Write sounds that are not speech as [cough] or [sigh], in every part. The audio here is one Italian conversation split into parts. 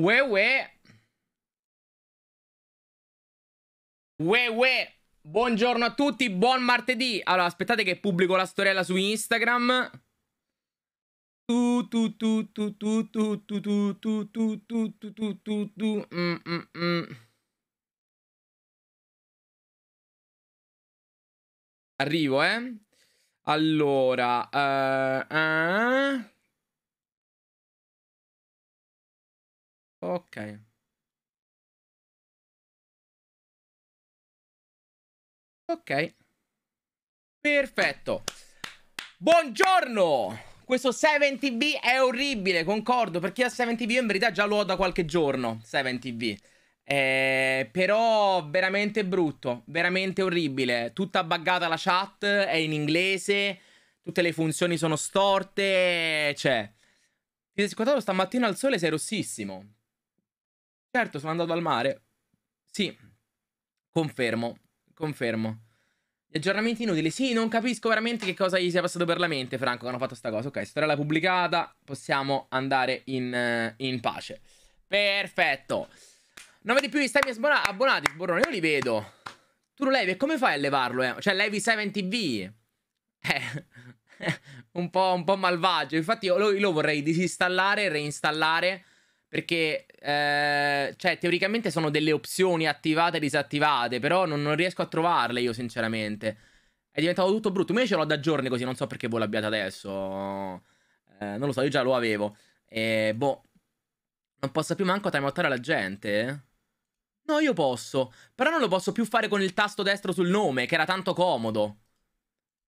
Uè uè. Uè uè. Buongiorno a tutti, buon martedì. Allora, aspettate che pubblico la storiella su Instagram. Tu tu tu tu tu tu tu tu tu tu tu tu tu tu tu mm, Arrivo, eh. Allora, uh, uh. Ok. Ok. Perfetto. Buongiorno! Questo 7TV è orribile, concordo, perché a 7TV io in verità già lo ho da qualche giorno, 7TV. Eh, però veramente brutto, veramente orribile. Tutta buggata la chat, è in inglese, tutte le funzioni sono storte, cioè... Ti sei scottato stamattina al sole, sei rossissimo. Certo, sono andato al mare. Sì, confermo, confermo. Gli aggiornamenti inutili. Sì, non capisco veramente che cosa gli sia passato per la mente, Franco, che hanno fatto sta cosa. Ok, storiella pubblicata, possiamo andare in, eh, in pace. Perfetto. 9 di più di stemmi abbonati, Sborrone, io li vedo. Tu lo levi e come fai a levarlo? Eh? Cioè, levi 7 TV. Eh, [laughs] un po', un po' malvagio. Infatti, io lo, lo vorrei disinstallare e reinstallare perché, eh, cioè, teoricamente sono delle opzioni attivate e disattivate, però non, non riesco a trovarle io, sinceramente. È diventato tutto brutto. Io ce l'ho da giorni così, non so perché voi l'abbiate adesso. Eh, non lo so, io già lo avevo. E, boh, non posso più manco timeoutare la gente. Eh. No, io posso. Però non lo posso più fare con il tasto destro sul nome, che era tanto comodo.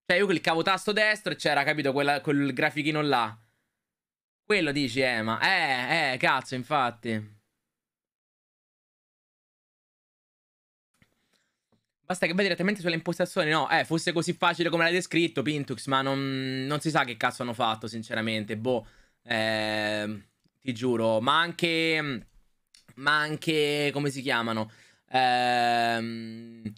Cioè, io cliccavo tasto destro e c'era, capito, quella, quel grafichino là. Quello dici, eh, ma... Eh, eh, cazzo, infatti. Basta che vai direttamente sulle impostazioni, no? Eh, fosse così facile come l'hai descritto, Pintux, ma non, non si sa che cazzo hanno fatto, sinceramente. Boh, eh, ti giuro. Ma anche... Ma anche... come si chiamano? Eh,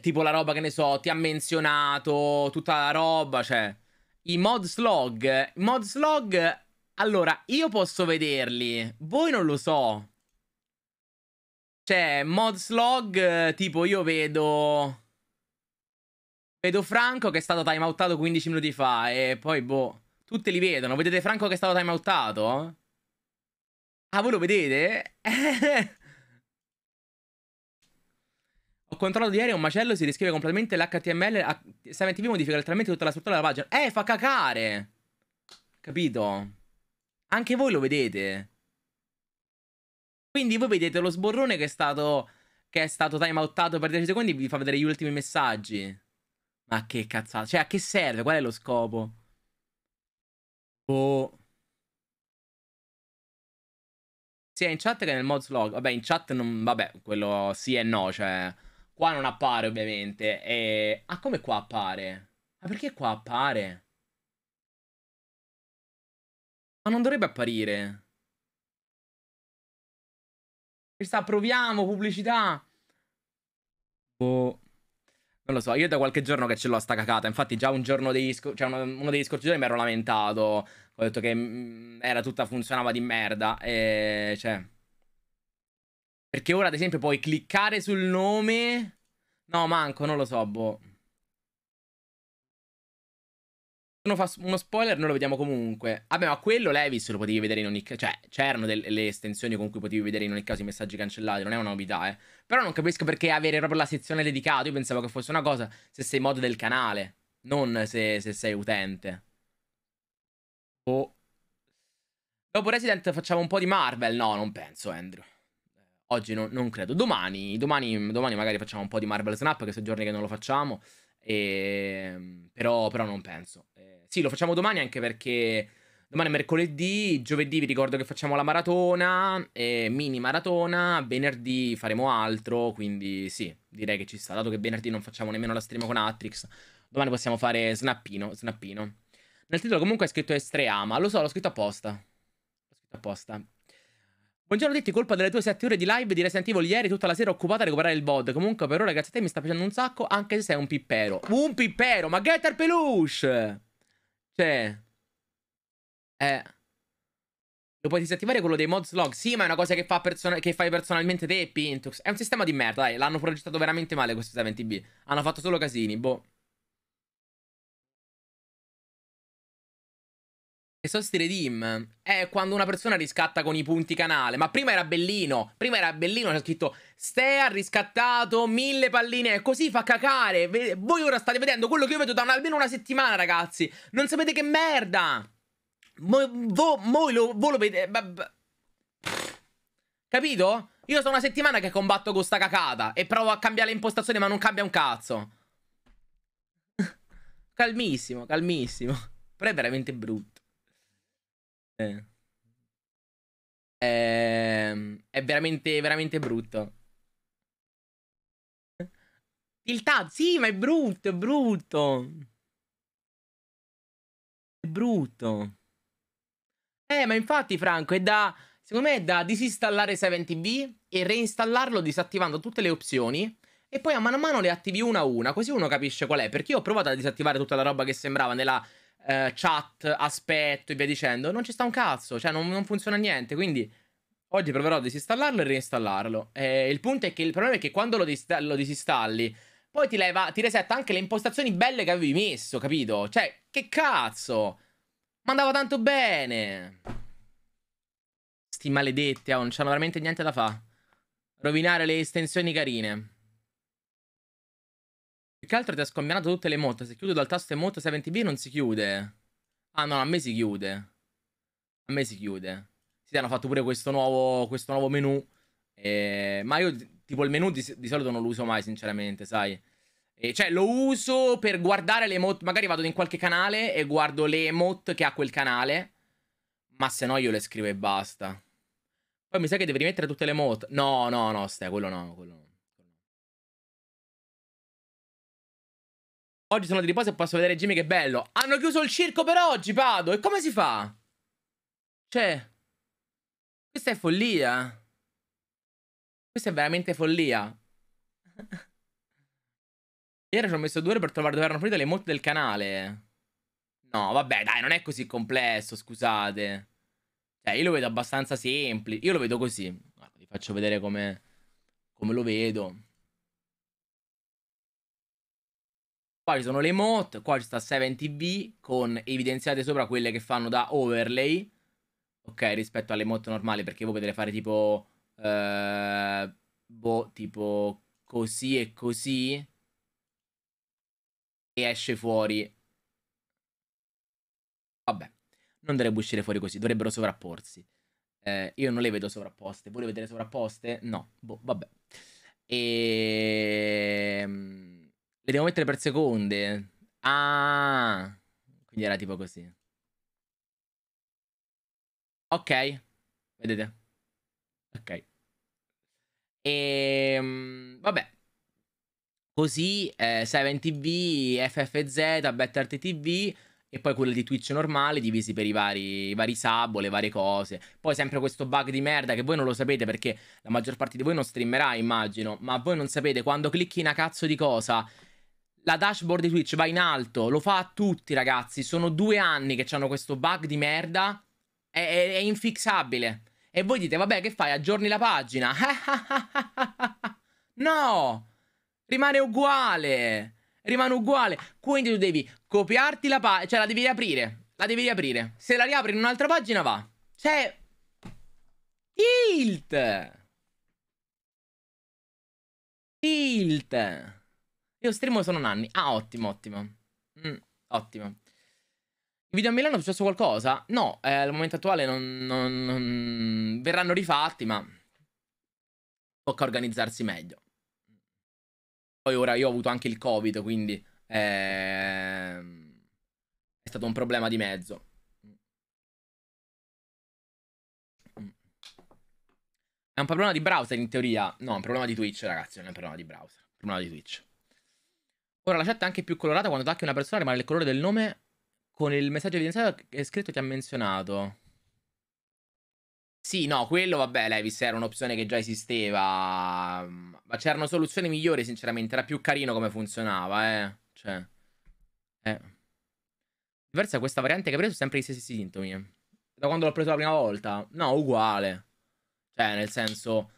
tipo la roba che ne so, ti ha menzionato, tutta la roba, cioè... I mod slog. I mod slog allora, io posso vederli. Voi non lo so. Cioè, mod slog, tipo io vedo... Vedo Franco che è stato timeoutato 15 minuti fa e poi, boh, tutti li vedono. Vedete Franco che è stato timeoutato? Ah, voi lo vedete? [laughs] Ho controllato ieri un macello, si riscrive completamente l'HTML. 7TV modifica letteralmente tutta la struttura della pagina. Eh, fa cacare! Capito? Anche voi lo vedete. Quindi voi vedete lo sborrone che è stato, che è stato timeoutato per 10 secondi e vi fa vedere gli ultimi messaggi. Ma che cazzata. Cioè, a che serve? Qual è lo scopo? Boh. Sia in chat che nel mods log. Vabbè, in chat non... Vabbè, quello sì e no, cioè... Qua non appare, ovviamente. E... Ah, come qua appare? Ma perché qua appare? Ma non dovrebbe apparire. Questa proviamo, pubblicità. Boh. Non lo so, io da qualche giorno che ce l'ho sta cacata. Infatti, già un giorno degli scorsi, cioè uno, uno degli scorsi giorni mi ero lamentato. Ho detto che mm, era tutta funzionava di merda. E cioè. Perché ora, ad esempio, puoi cliccare sul nome. No, manco, non lo so, boh. fa uno spoiler, noi lo vediamo comunque. Vabbè, ma quello Levis lo potevi vedere in ogni caso. Cioè, c'erano delle estensioni con cui potevi vedere in ogni caso i messaggi cancellati. Non è una novità, eh. Però non capisco perché avere proprio la sezione dedicata. Io pensavo che fosse una cosa se sei mod del canale, non se, se sei utente. Oh. Dopo Resident facciamo un po' di Marvel. No, non penso, Andrew. Oggi no, non credo. Domani, domani, domani magari facciamo un po' di Marvel Snap, che sono giorni che non lo facciamo. E, ehm, però, però, non penso. Eh, sì, lo facciamo domani anche perché domani è mercoledì, giovedì vi ricordo che facciamo la maratona, eh, mini maratona, venerdì faremo altro, quindi sì, direi che ci sta, dato che venerdì non facciamo nemmeno la stream con Atrix, domani possiamo fare snappino, snappino. Nel titolo comunque è scritto Estreama, lo so, l'ho scritto apposta. L'ho scritto apposta. Buongiorno a tutti, colpa delle tue 7 ore di live di Resident Evil ieri tutta la sera occupata a recuperare il VOD. Comunque per ora a te mi sta piacendo un sacco anche se sei un pippero. Un pippero, ma Getter Peluche! Cioè... Eh... Lo puoi disattivare quello dei mod slog? Sì, ma è una cosa che, fa che fai personalmente te, Pintox. È un sistema di merda, dai. L'hanno progettato veramente male questo 7B. Hanno fatto solo casini, boh. Che so si redeem? È quando una persona riscatta con i punti canale. Ma prima era bellino. Prima era bellino, c'è scritto Ste ha riscattato mille palline. E così fa cacare. Voi ora state vedendo quello che io vedo da un, almeno una settimana, ragazzi. Non sapete che merda. Voi, vo, mo lo, vo lo vedete. Capito? Io sono una settimana che combatto con sta cacata. E provo a cambiare le impostazioni, ma non cambia un cazzo. [laughs] calmissimo, calmissimo. Però è veramente brutto. È, eh. ehm, è veramente, veramente brutto. Tiltato, sì, ma è brutto, è brutto. È brutto. Eh, ma infatti, Franco, è da... Secondo me è da disinstallare 7TV e reinstallarlo disattivando tutte le opzioni e poi a mano a mano le attivi una a una, così uno capisce qual è. Perché io ho provato a disattivare tutta la roba che sembrava nella eh, chat, aspetto e via dicendo, non ci sta un cazzo, cioè non, non funziona niente, quindi oggi proverò a disinstallarlo e reinstallarlo. Eh, il punto è che il problema è che quando lo, dis- lo disinstalli, poi ti, leva, ti resetta anche le impostazioni belle che avevi messo, capito? Cioè, che cazzo! Ma andava tanto bene! Sti maledetti, oh, non c'hanno veramente niente da fare. Rovinare le estensioni carine. Più che altro ti ha scombinato tutte le moto. Se chiudo dal tasto emote 70B non si chiude. Ah no, a me si chiude. A me si chiude. Sì, hanno fatto pure questo nuovo, questo nuovo menu. Eh, ma io tipo il menu di, di, solito non lo uso mai, sinceramente, sai. Eh, cioè, lo uso per guardare le emote. Magari vado in qualche canale e guardo le emote che ha quel canale. Ma se no io le scrivo e basta. Poi mi sa che devi rimettere tutte le emote. No, no, no, stai, quello no, quello no. Oggi sono di riposo e posso vedere Jimmy che bello. Hanno chiuso il circo per oggi, Pado. E come si fa? Cioè... Questa è follia. Questa è veramente follia. [laughs] Ieri ci ho messo due ore per trovare dove erano finite le molte del canale. No, vabbè, dai, non è così complesso, scusate. Cioè, io lo vedo abbastanza semplice. Io lo vedo così. Guarda, vi faccio vedere come, come lo vedo. Qua ci sono le emote, qua ci sta 7TV con evidenziate sopra quelle che fanno da overlay. Ok, rispetto alle emote normali perché voi potete fare tipo... Eh, boh, tipo così e così. E esce fuori. Vabbè, non dovrebbe uscire fuori così, dovrebbero sovrapporsi. Eh, io non le vedo sovrapposte. Voi le vedete sovrapposte? No, boh, vabbè. E ehm, le devo mettere per seconde. Ah. Quindi era tipo così. Ok. Vedete? Ok. E... Ehm, vabbè. Così, eh, 7TV, FFZ, BetterT TV e poi quello di Twitch normale divisi per i vari, i vari sub le varie cose. Poi sempre questo bug di merda che voi non lo sapete perché la maggior parte di voi non streamerà, immagino, ma voi non sapete quando clicchi una cazzo di cosa la dashboard di Twitch va in alto, lo fa a tutti ragazzi, sono due anni che hanno questo bug di merda, è, è, è infixabile. E voi dite, vabbè che fai, aggiorni la pagina? [laughs] no, rimane uguale, rimane uguale. Quindi tu devi copiarti la pagina, cioè la devi riaprire, la devi riaprire. Se la riapri in un'altra pagina va. Cioè... Tilt! Tilt! Io streamo sono Nanni. Ah, ottimo, ottimo. Mm, ottimo. I video a Milano è successo qualcosa? No, eh, al momento attuale non, non, non... verranno rifatti, ma tocca organizzarsi meglio. Poi ora io ho avuto anche il Covid, quindi eh... è stato un problema di mezzo. Mm. È un problema di browser in teoria. No, è un problema di Twitch, ragazzi, non è un problema di browser. È un problema di Twitch. Ora la chat è anche più colorata quando tacchi una persona rimane il colore del nome con il messaggio evidenziato che è scritto ti ha menzionato. Sì, no, quello vabbè, Levis era un'opzione che già esisteva, ma c'erano soluzioni migliori sinceramente, era più carino come funzionava, eh. Cioè... Eh. Diversa questa variante che ha preso sempre gli stessi sintomi. Da quando l'ho preso la prima volta? No, uguale. Cioè, nel senso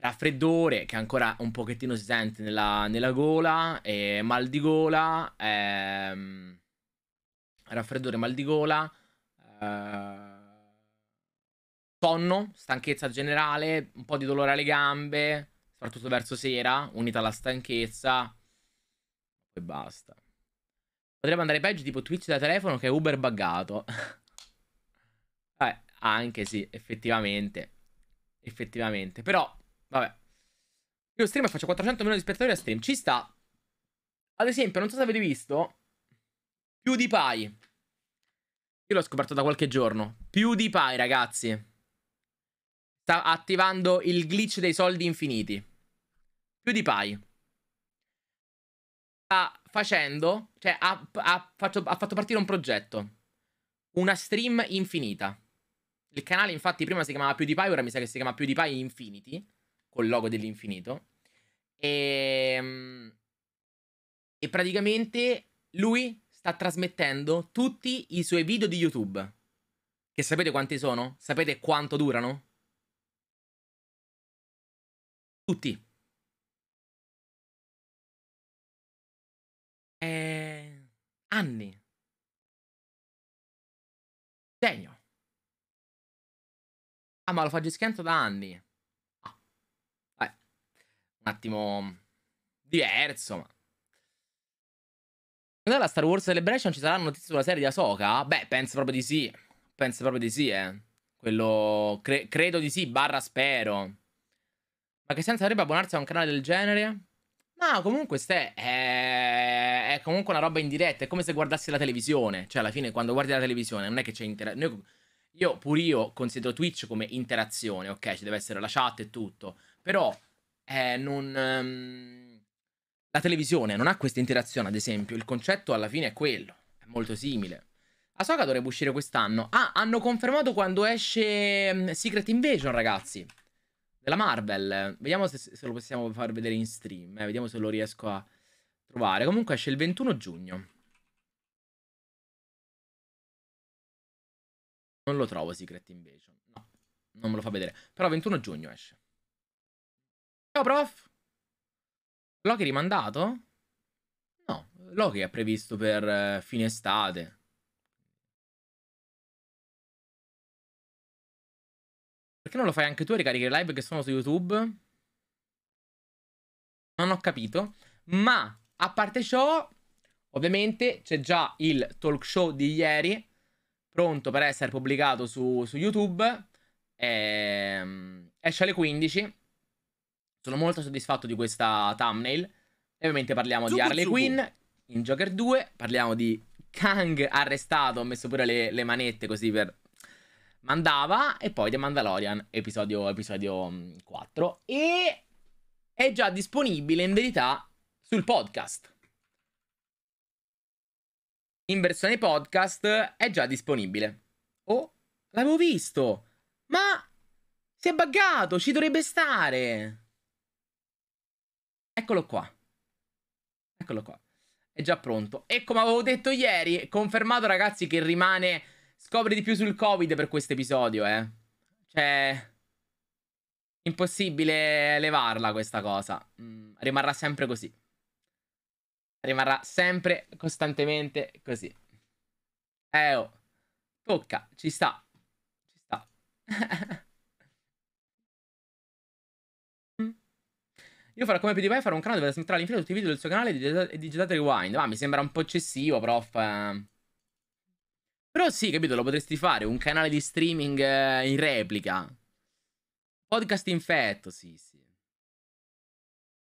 raffreddore che ancora un pochettino si sente nella, nella gola, eh, mal di gola, ehm, raffreddore, mal di gola, eh, sonno, stanchezza generale, un po' di dolore alle gambe, soprattutto verso sera, unita alla stanchezza e basta. Potrebbe andare peggio tipo Twitch da telefono che è Uber buggato. [laughs] eh, anche sì, effettivamente. Effettivamente, però Vabbè. Io stream e faccio 400 milioni di spettatori a stream. Ci sta. Ad esempio, non so se avete visto. PewDiePie. Io l'ho scoperto da qualche giorno. PewDiePie, ragazzi. Sta attivando il glitch dei soldi infiniti. PewDiePie. Sta facendo... Cioè, ha, ha, fatto, ha fatto partire un progetto. Una stream infinita. Il canale, infatti, prima si chiamava PewDiePie, ora mi sa che si chiama PewDiePie Infinity col logo dell'infinito. E, ehm, e praticamente lui sta trasmettendo tutti i suoi video di YouTube. Che sapete quanti sono? Sapete quanto durano? Tutti. Eh, anni. Genio. Ah, ma lo fa geschianto da anni attimo diverso, ma... Nella Star Wars Celebration ci saranno notizie sulla serie di Ahsoka? Beh, penso proprio di sì. Penso proprio di sì, eh. Quello... Cre credo di sì, barra spero. Ma che senso avrebbe abbonarsi a un canale del genere? No, comunque, Ste, è... Eh, è... comunque una roba indiretta. È come se guardassi la televisione. Cioè, alla fine, quando guardi la televisione, non è che c'è interazione. Io, pur io, considero Twitch come interazione, ok? Ci deve essere la chat e tutto. Però eh, non... Ehm, la televisione non ha questa interazione, ad esempio. Il concetto alla fine è quello. È molto simile. Asoka dovrebbe uscire quest'anno. Ah, hanno confermato quando esce mm, Secret Invasion, ragazzi. Della Marvel. Vediamo se, se lo possiamo far vedere in stream. Eh. Vediamo se lo riesco a trovare. Comunque esce il 21 giugno. Non lo trovo Secret Invasion. No, non me lo fa vedere. Però 21 giugno esce. Ciao prof! Loki rimandato? No, Loki è previsto per eh, fine estate. Perché non lo fai anche tu a ricaricare live che sono su YouTube? Non ho capito. Ma, a parte ciò, ovviamente c'è già il talk show di ieri, pronto per essere pubblicato su, su YouTube. Ehm, esce alle 15. Sono molto soddisfatto di questa thumbnail. E ovviamente parliamo Zubu, di Harley Quinn in Joker 2. Parliamo di Kang arrestato. Ho messo pure le, le manette così per mandava e poi The Mandalorian episodio, episodio 4 mm, e è già disponibile in verità sul podcast. In versione podcast è già disponibile. Oh, l'avevo visto! Ma si è buggato, ci dovrebbe stare! Eccolo qua. Eccolo qua. È già pronto. E come avevo detto ieri, confermato ragazzi che rimane... Scopri di più sul Covid per questo episodio, eh. Cioè... Impossibile levarla questa cosa. Mm, rimarrà sempre così. Rimarrà sempre, costantemente così. Eh oh. Tocca, ci sta. Ci sta. [laughs] Io farò come PewDiePie, farò un canale dove trasmetterà all'infinito tutti i video del suo canale e digitate Rewind. Ma mi sembra un po' eccessivo, prof. Eh. Però sì, capito, lo potresti fare, un canale di streaming eh, in replica. Podcast infetto, sì, sì.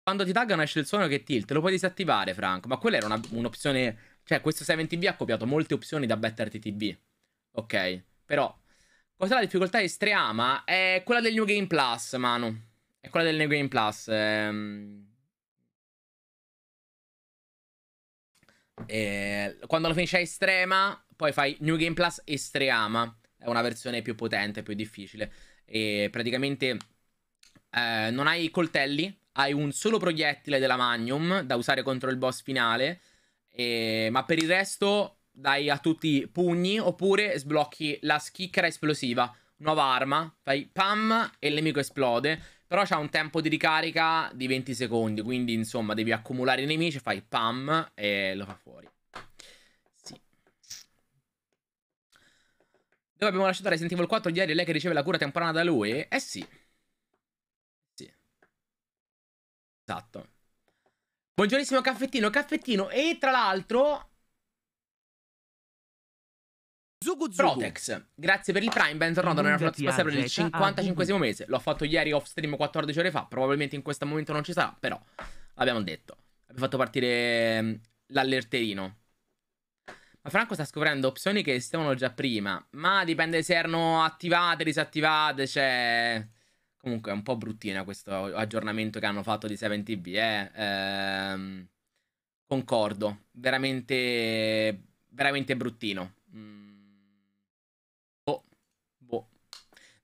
Quando ti taggano esce il suono che tilt, lo puoi disattivare, Franco. Ma quella era un'opzione... Cioè, questo 7TV ha copiato molte opzioni da BetterTTV. Ok, però... Cos'è la difficoltà estrema? È quella del New Game Plus, mano. È quella del New Game Plus. Ehm... E... Ehm, quando lo finisci a estrema, poi fai New Game Plus estrema. È una versione più potente, più difficile. E praticamente eh, non hai coltelli, hai un solo proiettile della Magnum da usare contro il boss finale. E... Ehm, ma per il resto dai a tutti pugni oppure sblocchi la schicchera esplosiva. Nuova arma, fai pam e il nemico esplode. Però c'ha un tempo di ricarica di 20 secondi, quindi insomma devi accumulare i nemici, fai pam e lo fa fuori. Sì. Dove abbiamo lasciato Resident Evil 4 ieri, lei che riceve la cura temporanea da lui? Eh sì. Sì. Esatto. Buongiornissimo caffettino, caffettino e tra l'altro Zugu Zugu. Protex, grazie per il Prime, bentornato nella flotta spaziale per il 55 mese. L'ho fatto ieri off stream 14 ore fa, probabilmente in questo momento non ci sarà, però l'abbiamo detto. Abbiamo fatto partire mm, l'allerterino. Ma Franco sta scoprendo opzioni che esistevano già prima, ma dipende se erano attivate, disattivate, cioè... Comunque è un po' bruttina questo aggiornamento che hanno fatto di 7TV, eh. Ehm... Concordo, veramente... veramente bruttino. Mm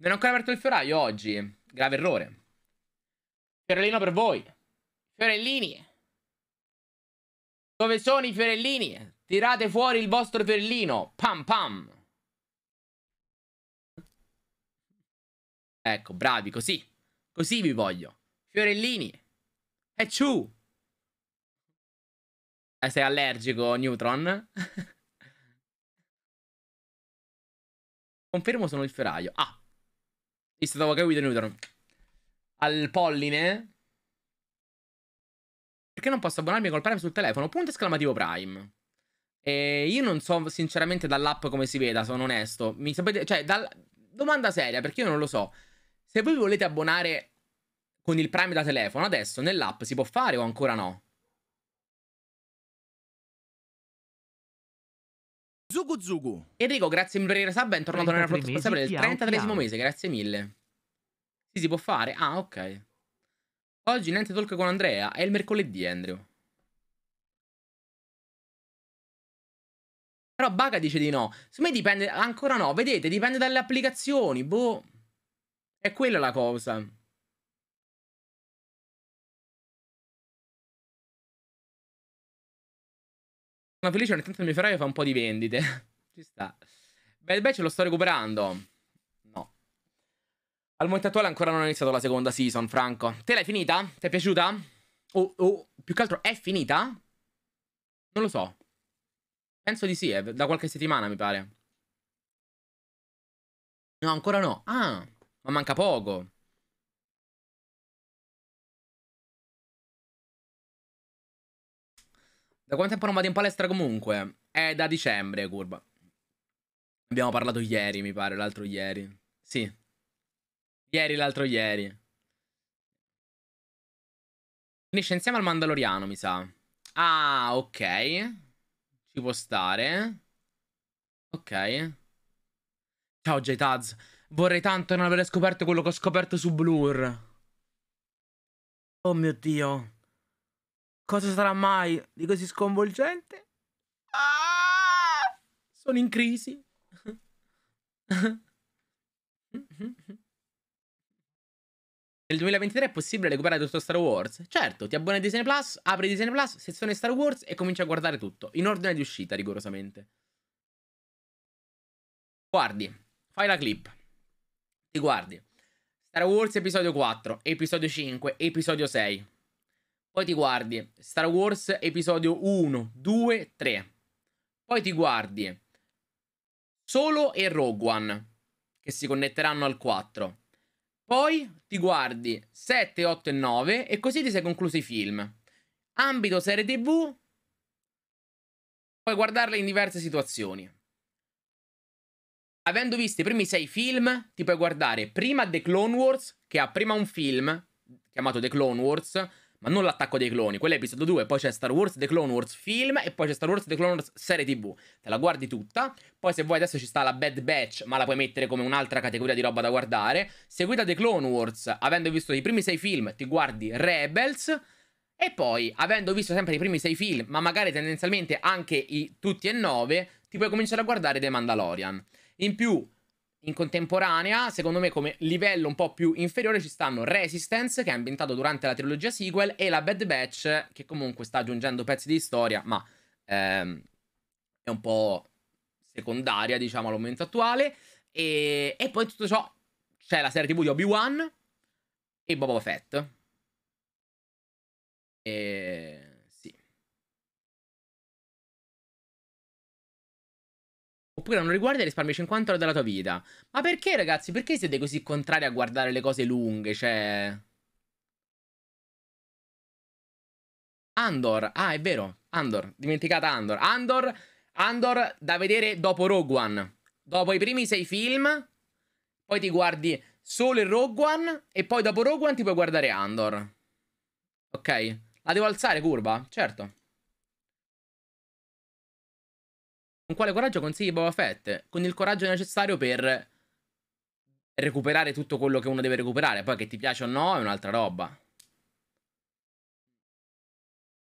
Non ho ancora aperto il fioraio oggi. Grave errore. Fiorellino per voi. Fiorellini. Dove sono i fiorellini? Tirate fuori il vostro fiorellino. Pam pam. Ecco, bravi, così. Così vi voglio. Fiorellini. E ciù. Eh, sei allergico, Neutron? [laughs] Confermo sono il ferraio. Ah, Istanova Guido Neutron. Al polline. Perché non posso abbonarmi col Prime sul telefono? Punto esclamativo Prime. E io non so sinceramente dall'app come si veda, sono onesto. Mi sapete... Cioè, dal... domanda seria, perché io non lo so. Se voi volete abbonare con il Prime da telefono, adesso nell'app si può fare o ancora no? Zugu Zugu. Enrico, grazie mille per il sub, bentornato nella flotta spaziale del 33 mese, grazie mille. Sì, si può fare. Ah, ok. Oggi niente talk con Andrea, è il mercoledì, Andrew. Però Baga dice di no. Su me dipende, ancora no, vedete, dipende dalle applicazioni, boh. È quella la cosa. sono felice, ogni tanto il mio Ferrari fa un po' di vendite. [laughs] Ci sta. Bad Batch lo sto recuperando. No. Al momento attuale ancora non ho iniziato la seconda season, Franco. Te l'hai finita? Ti è piaciuta? O, o più che altro è finita? Non lo so. Penso di sì, è da qualche settimana mi pare. No, ancora no. Ah, ma manca poco. Da quanto tempo non vado in palestra comunque? È da dicembre, curva. Abbiamo parlato ieri, mi pare, l'altro ieri. Sì. Ieri, l'altro ieri. Finisce insieme al Mandaloriano, mi sa. Ah, ok. Ci può stare. Ok. Ciao, J-Taz. Vorrei tanto non aver scoperto quello che ho scoperto su Blur. Oh mio Dio. Cosa sarà mai di così sconvolgente? Ah! Sono in crisi. Nel 2023 è possibile recuperare tutto Star Wars? Certo, ti abboni a Disney Plus, apri Disney Plus, sezione Star Wars e cominci a guardare tutto, in ordine di uscita rigorosamente. Guardi, fai la clip. Ti guardi. Star Wars episodio 4, episodio 5, episodio 6. Poi ti guardi Star Wars episodio 1, 2, 3. Poi ti guardi Solo e Rogue One, che si connetteranno al 4. Poi ti guardi 7, 8 e 9 e così ti sei conclusi i film. Ambito serie tv, puoi guardarle in diverse situazioni. Avendo visto i primi 6 film, ti puoi guardare prima The Clone Wars, che ha prima un film, chiamato The Clone Wars, ma non l'attacco dei cloni. Quello è episodio 2, poi c'è Star Wars The Clone Wars film e poi c'è Star Wars The Clone Wars serie TV. Te la guardi tutta. Poi se vuoi adesso ci sta la Bad Batch, ma la puoi mettere come un'altra categoria di roba da guardare. Seguita The Clone Wars, avendo visto i primi sei film, ti guardi Rebels. E poi, avendo visto sempre i primi sei film, ma magari tendenzialmente anche i tutti e nove, ti puoi cominciare a guardare The Mandalorian. In più, in contemporanea, secondo me come livello un po' più inferiore ci stanno Resistance, che è ambientato durante la trilogia sequel, e la Bad Batch, che comunque sta aggiungendo pezzi di storia, ma ehm, è un po' secondaria, diciamo, al momento attuale. E, e poi tutto ciò c'è la serie TV di Obi-Wan e Boba Fett. E... oppure non riguarda e risparmi 50 ore della tua vita. Ma perché ragazzi? Perché siete così contrari a guardare le cose lunghe? Cioè... Andor, ah è vero, Andor, dimenticata Andor. Andor, Andor da vedere dopo Rogue One. Dopo i primi sei film, poi ti guardi solo il Rogue One e poi dopo Rogue One ti puoi guardare Andor. Ok? La devo alzare curva? Certo. Con quale coraggio consigli Boba Fett? Con il coraggio necessario per recuperare tutto quello che uno deve recuperare. Poi che ti piace o no è un'altra roba.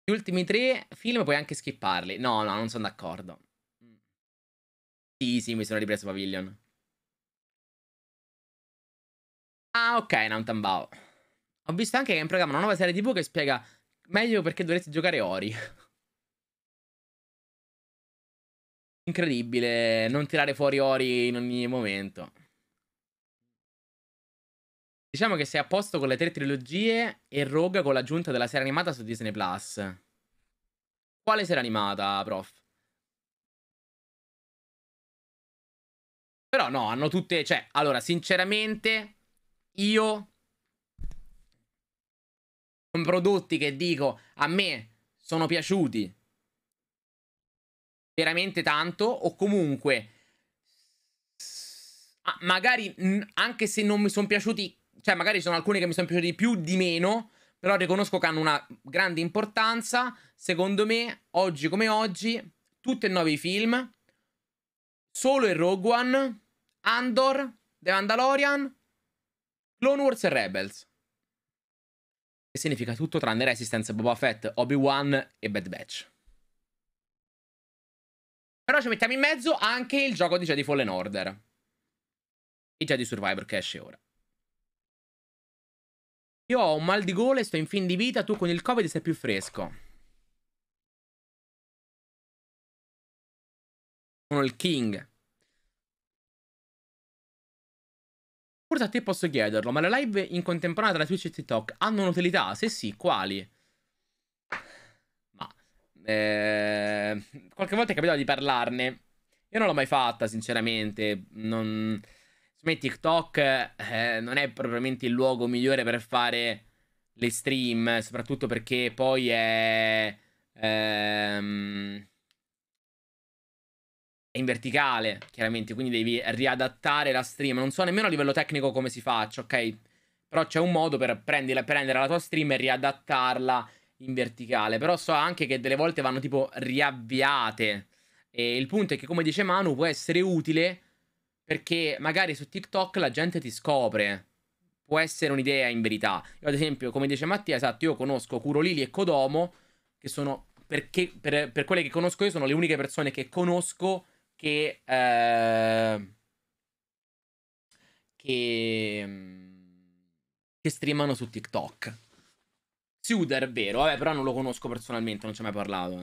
Gli ultimi tre film puoi anche skipparli. No, no, non sono d'accordo. Sì, sì, mi sono ripreso Pavilion. Ah, ok, Nantan Bao. Ho visto anche che è in programma una nuova serie tv che spiega meglio perché dovresti giocare Ori. Incredibile non tirare fuori Ori in ogni momento. Diciamo che sei a posto con le tre trilogie e Rogue con l'aggiunta della serie animata su Disney Plus. Quale serie animata, prof? Però no, hanno tutte, cioè, allora, sinceramente io con prodotti che dico a me sono piaciuti veramente tanto o comunque ah, magari mm, anche se non mi sono piaciuti, cioè magari sono alcuni che mi sono piaciuti più di meno, però riconosco che hanno una grande importanza. Secondo me, oggi come oggi, tutti e nove i film, solo il Rogue One, Andor, The Mandalorian, Clone Wars e Rebels. Che significa tutto tranne Resistance, Boba Fett, Obi-Wan e Bad Batch. Però ci mettiamo in mezzo anche il gioco di Jedi Fallen Order. E Jedi Survivor che esce ora. Io ho un mal di gole, sto in fin di vita, tu con il covid sei più fresco. Sono il king. Forse a te posso chiederlo, ma le live in contemporanea tra Twitch e TikTok hanno un'utilità? Se sì, quali? Eh, qualche volta è capitato di parlarne. Io non l'ho mai fatta, sinceramente. Non... TikTok eh, non è propriamente il luogo migliore per fare le stream, soprattutto perché poi è... Ehm, è in verticale, chiaramente, quindi devi riadattare la stream. Non so nemmeno a livello tecnico come si faccia, ok? Però c'è un modo per prendere la tua stream e riadattarla in verticale, però so anche che delle volte vanno tipo riavviate. E il punto è che, come dice Manu, può essere utile perché magari su TikTok la gente ti scopre. Può essere un'idea in verità. Io, ad esempio, come dice Mattia, esatto, io conosco Curolili e Codomo, che sono perché per, per, quelle che conosco io sono le uniche persone che conosco che, eh, che, che streamano su TikTok. Suder, vero, vabbè, però non lo conosco personalmente, non ci ho mai parlato.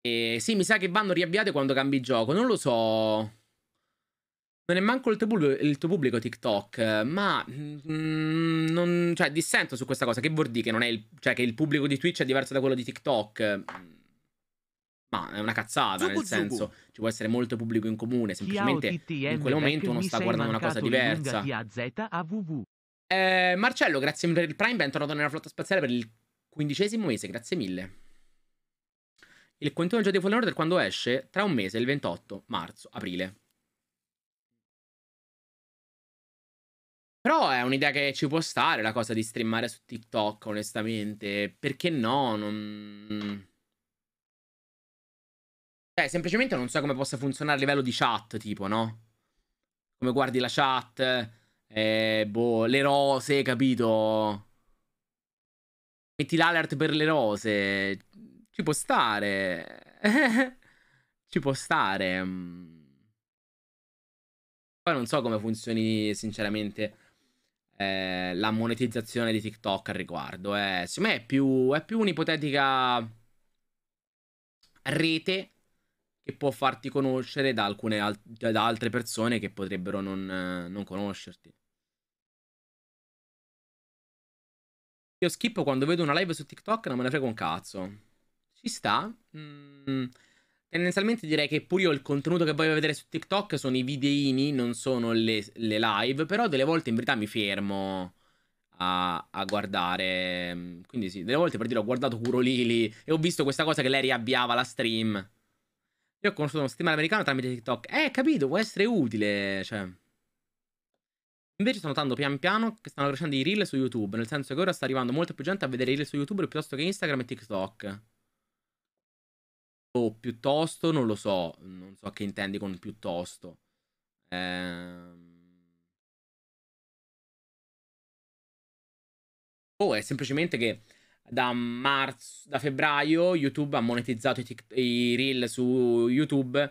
Eh. E sì, mi sa che vanno riavviate quando cambi gioco, non lo so. Non è manco il tuo, pubblico, il tuo pubblico TikTok, ma mm, non, cioè, dissento su questa cosa. Che vuol dire che non è il, cioè, che il pubblico di Twitch è diverso da quello di TikTok? Ma è una cazzata, nel senso, ci può essere molto pubblico in comune, semplicemente in quel momento uno sta guardando una cosa diversa. Eh, Marcello, grazie mille per il Prime, bentornato nella flotta spaziale per il quindicesimo mese, grazie mille. Il quintuno gioco di Fallen Order quando esce? Tra un mese, il 28 marzo, aprile. Però è un'idea che ci può stare la cosa di streamare su TikTok, onestamente. Perché no? Non... Cioè, semplicemente non so come possa funzionare a livello di chat, tipo, no? Come guardi la chat, eh, boh, le rose, capito? Metti l'alert per le rose. Ci può stare. [laughs] Ci può stare. Poi non so come funzioni, sinceramente, eh, la monetizzazione di TikTok al riguardo. Eh. Secondo me è più, è più un'ipotetica rete che può farti conoscere da, alcune, da altre persone che potrebbero non, non conoscerti. Io schippo quando vedo una live su TikTok, non me ne frego un cazzo. Ci sta. Mm. Tendenzialmente direi che pure io il contenuto che voglio vedere su TikTok sono i videini, non sono le, le live, però delle volte in verità mi fermo a, a, guardare. Mm, quindi sì, delle volte per dire ho guardato Curolili e ho visto questa cosa che lei riavviava la stream. Io ho conosciuto uno stream americano tramite TikTok. Eh, capito, può essere utile, cioè... Invece sto notando pian piano che stanno crescendo i reel su YouTube, nel senso che ora sta arrivando molta più gente a vedere i reel su YouTube piuttosto che Instagram e TikTok. O piuttosto, non lo so, non so che intendi con piuttosto. Ehm... O boh, è semplicemente che da marzo, da febbraio YouTube ha monetizzato i, tic- i reel su YouTube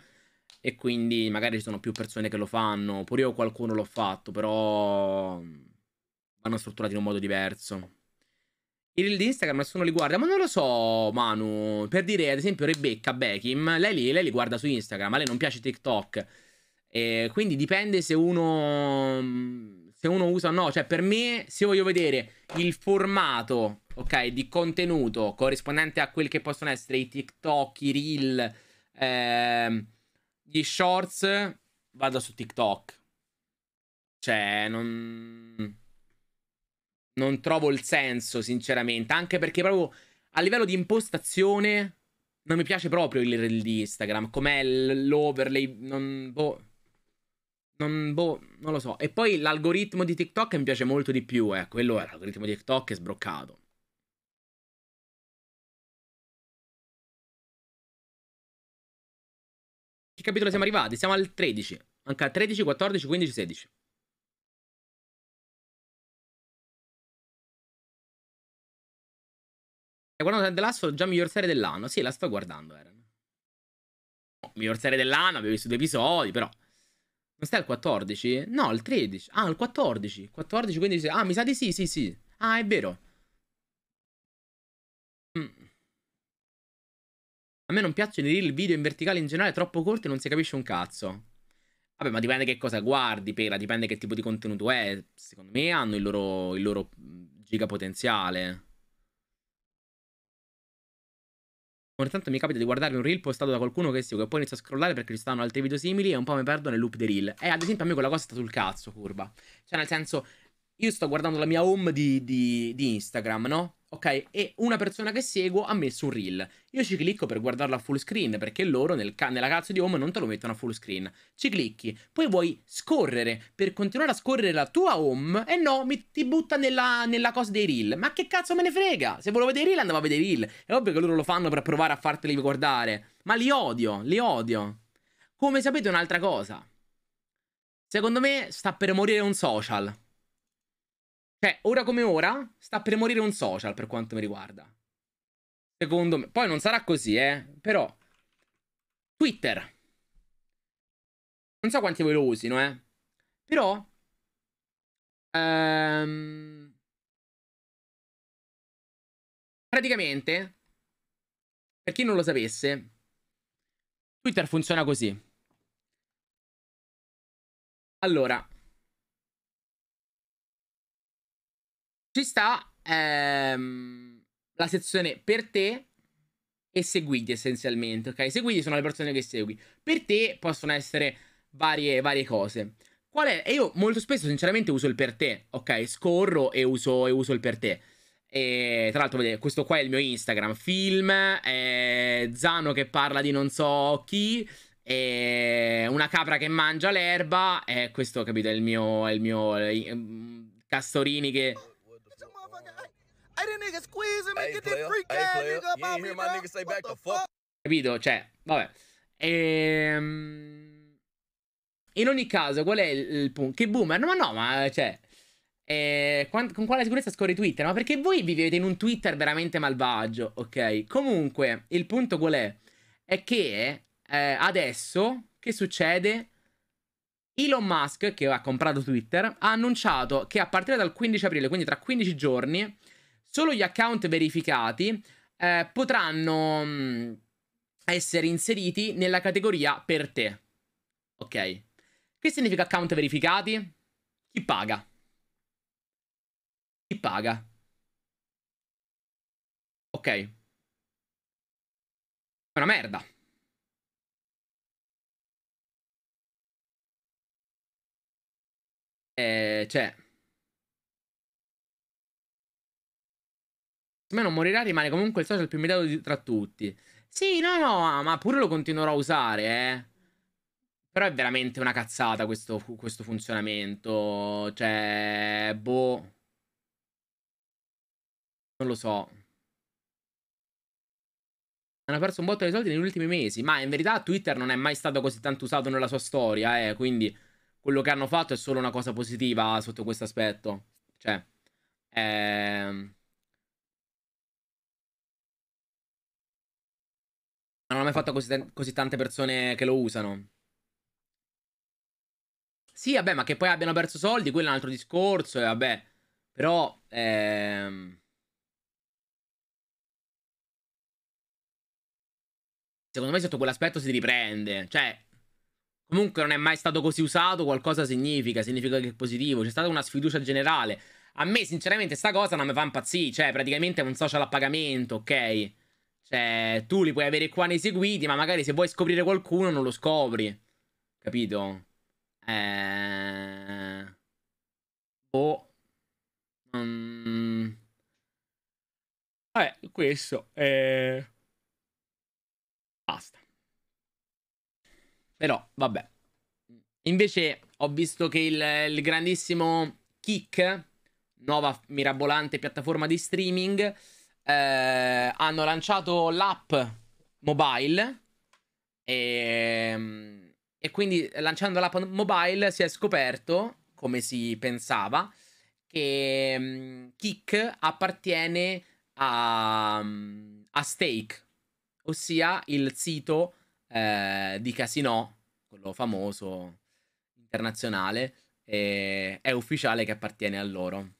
e quindi magari ci sono più persone che lo fanno, oppure io qualcuno l'ho fatto, però vanno strutturati in un modo diverso. I reel di Instagram nessuno li guarda, ma non lo so, Manu. Per dire, ad esempio, Rebecca Beckham, lei li, lei li guarda su Instagram, a lei non piace TikTok. E quindi dipende se uno, se uno usa o no. Cioè, per me, se voglio vedere il formato, ok, di contenuto corrispondente a quelli che possono essere i TikTok, i reel, ehm gli shorts vado su TikTok. Cioè, non... Non trovo il senso, sinceramente. Anche perché proprio a livello di impostazione non mi piace proprio il reel di Instagram. Com'è l'overlay? Non... Boh... Non, boh, non lo so. E poi l'algoritmo di TikTok mi piace molto di più, eh. Quello è l'algoritmo di TikTok è sbroccato. Che capitolo siamo arrivati? Siamo al 13. Manca 13, 14, 15, 16. Stai guardando The Last già miglior serie dell'anno? Sì, la sto guardando, Eren. No, miglior serie dell'anno, abbiamo visto due episodi, però... Non stai al 14? No, al 13. Ah, al 14. 14, 15... 16. Ah, mi sa di sì, sì, sì. Ah, è vero. A me non piacciono i reel video in verticale in generale troppo corti e non si capisce un cazzo. Vabbè, ma dipende che cosa guardi, pera, dipende che tipo di contenuto è. Secondo me hanno il loro, il loro giga potenziale. Ogni tanto mi capita di guardare un reel postato da qualcuno che seguo e poi inizio a scrollare perché ci stanno altri video simili e un po' mi perdo nel loop dei reel. E eh, ad esempio a me quella cosa sta sul cazzo, curva. Cioè, nel senso, io sto guardando la mia home di, di, di Instagram, no? ok? E una persona che seguo ha messo un reel. Io ci clicco per guardarlo a full screen, perché loro nel ca nella cazzo di home non te lo mettono a full screen. Ci clicchi, poi vuoi scorrere per continuare a scorrere la tua home, e eh no, mi, ti butta nella, nella, cosa dei reel. Ma che cazzo me ne frega? Se volevo vedere i reel andavo a vedere i reel. È ovvio che loro lo fanno per provare a farteli guardare. Ma li odio, li odio. Come sapete un'altra cosa. Secondo me sta per morire un social. Cioè, ora come ora, sta per morire un social per quanto mi riguarda. Secondo me. Poi non sarà così, eh. Però. Twitter. Non so quanti voi lo usino, eh. Però. Ehm, praticamente. Per chi non lo sapesse. Twitter funziona così. Allora, Ci sta ehm, la sezione per te e seguiti essenzialmente, ok? Seguiti sono le persone che segui. Per te possono essere varie, varie cose. Qual è? E io molto spesso sinceramente uso il per te, ok? Scorro e uso, e uso il per te. E, tra l'altro, vedete, questo qua è il mio Instagram, film, eh, Zano che parla di non so chi, una capra che mangia l'erba, questo capito, è il mio, è il mio mm, Castorini che Hey, that nigga squeezing me, hey, get freak hey, ass nigga you out me, my nigga say back the fuck? Capito? Cioè, vabbè. Ehm... In ogni caso, qual è il, punto? Che boomer? No, ma no, ma cioè... Eh, con quale sicurezza scorre Twitter? Ma perché voi vivete in un Twitter veramente malvagio, ok? Comunque, il punto qual è? È che eh, adesso, che succede? Elon Musk, che ha comprato Twitter, ha annunciato che a partire dal 15 aprile, quindi tra 15 giorni, Solo gli account verificati eh, potranno mh, mm, essere inseriti nella categoria per te. Ok. Che significa account verificati? Chi paga? Chi paga? Ok. È una merda. Eh, cioè... me non morirà rimane comunque il social più immediato di, tra tutti. Sì, no, no, ma pure lo continuerò a usare, eh. Però è veramente una cazzata questo, questo funzionamento. Cioè, boh. Non lo so. Hanno perso un botto di soldi negli ultimi mesi. Ma in verità Twitter non è mai stato così tanto usato nella sua storia, eh. Quindi quello che hanno fatto è solo una cosa positiva sotto questo aspetto. Cioè, ehm. non ho mai fatto così, così tante persone che lo usano. Sì, vabbè, ma che poi abbiano perso soldi, quello è un altro discorso, e vabbè. Però... Ehm... Secondo me sotto quell'aspetto si riprende. Cioè, comunque non è mai stato così usato, qualcosa significa, significa che è positivo. C'è stata una sfiducia generale. A me, sinceramente, sta cosa non mi fa impazzire. Cioè, praticamente è un social a pagamento, ok? Cioè, tu li puoi avere qua nei seguiti, ma magari se vuoi scoprire qualcuno non lo scopri. Capito? Eh... Oh. Um... Vabbè, questo è... Basta. Però, vabbè. Invece ho visto che il, il grandissimo Kick, nuova mirabolante piattaforma di streaming eh, hanno lanciato l'app mobile e, mm, e quindi lanciando l'app mobile si è scoperto, come si pensava, che um, Kick appartiene a, mm, a Stake, ossia il sito eh, di Casino, quello famoso internazionale, e eh, è ufficiale che appartiene a loro.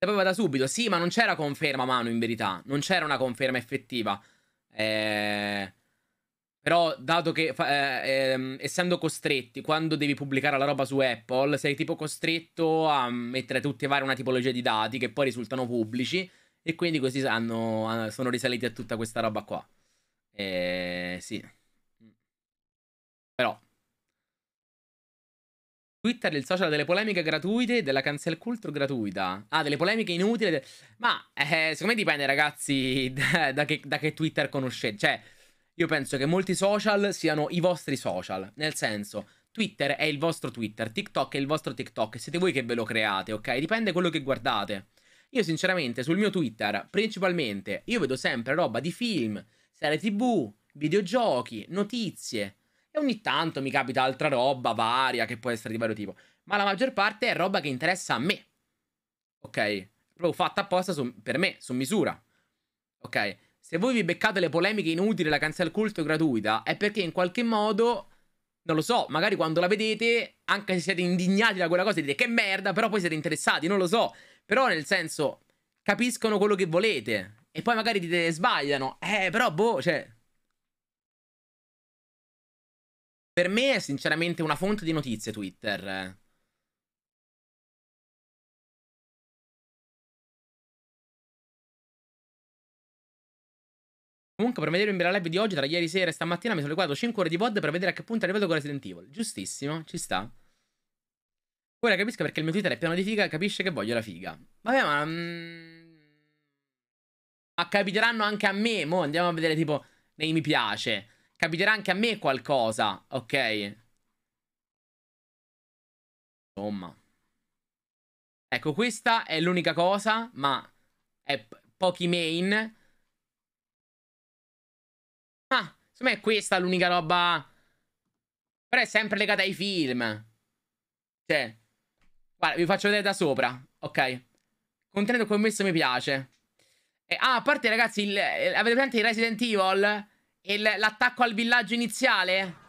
Sapeva cioè, da subito, sì, ma non c'era conferma mano in verità. Non c'era una conferma effettiva. Eh... Però, dato che, eh, ehm, essendo costretti, quando devi pubblicare la roba su Apple, sei tipo costretto a mettere tutti e varie una tipologia di dati che poi risultano pubblici. E quindi così hanno, sono risaliti a tutta questa roba qua. Eh, sì. Mm. Però, Twitter è il social delle polemiche gratuite e della cancel culture gratuita. Ah, delle polemiche inutili. De... Ma eh, secondo me dipende, ragazzi, [laughs] da, da, che, da, che, Twitter conoscete. Cioè, io penso che molti social siano i vostri social. Nel senso, Twitter è il vostro Twitter, TikTok è il vostro TikTok. Siete voi che ve lo create, ok? Dipende quello che guardate. Io, sinceramente, sul mio Twitter, principalmente, io vedo sempre roba di film, serie tv, videogiochi, notizie ogni tanto mi capita altra roba varia che può essere di vario tipo. Ma la maggior parte è roba che interessa a me. Ok? proprio fatta apposta su, per me, su misura. Ok? Se voi vi beccate le polemiche inutili, la cancel culto è gratuita, è perché in qualche modo non lo so, magari quando la vedete, anche se siete indignati da quella cosa, dite che merda, però poi siete interessati, non lo so. Però nel senso, capiscono quello che volete. E poi magari dite sbagliano. Eh, però boh, cioè... Per me è sinceramente una fonte di notizie Twitter. Comunque, per vedere un bel live di oggi, tra ieri sera e stamattina, mi sono riguardato 5 ore di VOD per vedere a che punto è arrivato con Resident Evil. Giustissimo, ci sta. Ora capisco perché il mio Twitter è pieno di figa, capisce che voglio la figa. Vabbè, ma... Mm, ma capiteranno anche a me, mo andiamo a vedere tipo nei mi piace. Capiterà anche a me qualcosa, ok? Insomma. Ecco, questa è l'unica cosa, ma è pochi main. Ah, secondo me è questa l'unica roba... Però è sempre legata ai film. Cioè, guarda, vi faccio vedere da sopra, ok? come commesso mi piace. E, ah, a parte ragazzi, il, eh, avete presente Resident Evil? l'attacco al villaggio iniziale?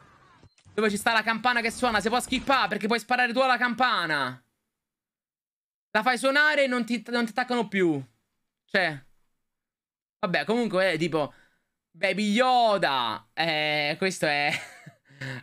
Dove ci sta la campana che suona? Si può skippare perché puoi sparare tu alla campana. La fai suonare e non ti, non ti attaccano più. Cioè... Vabbè, comunque, eh, tipo... Baby Yoda! Eh, questo è... [laughs]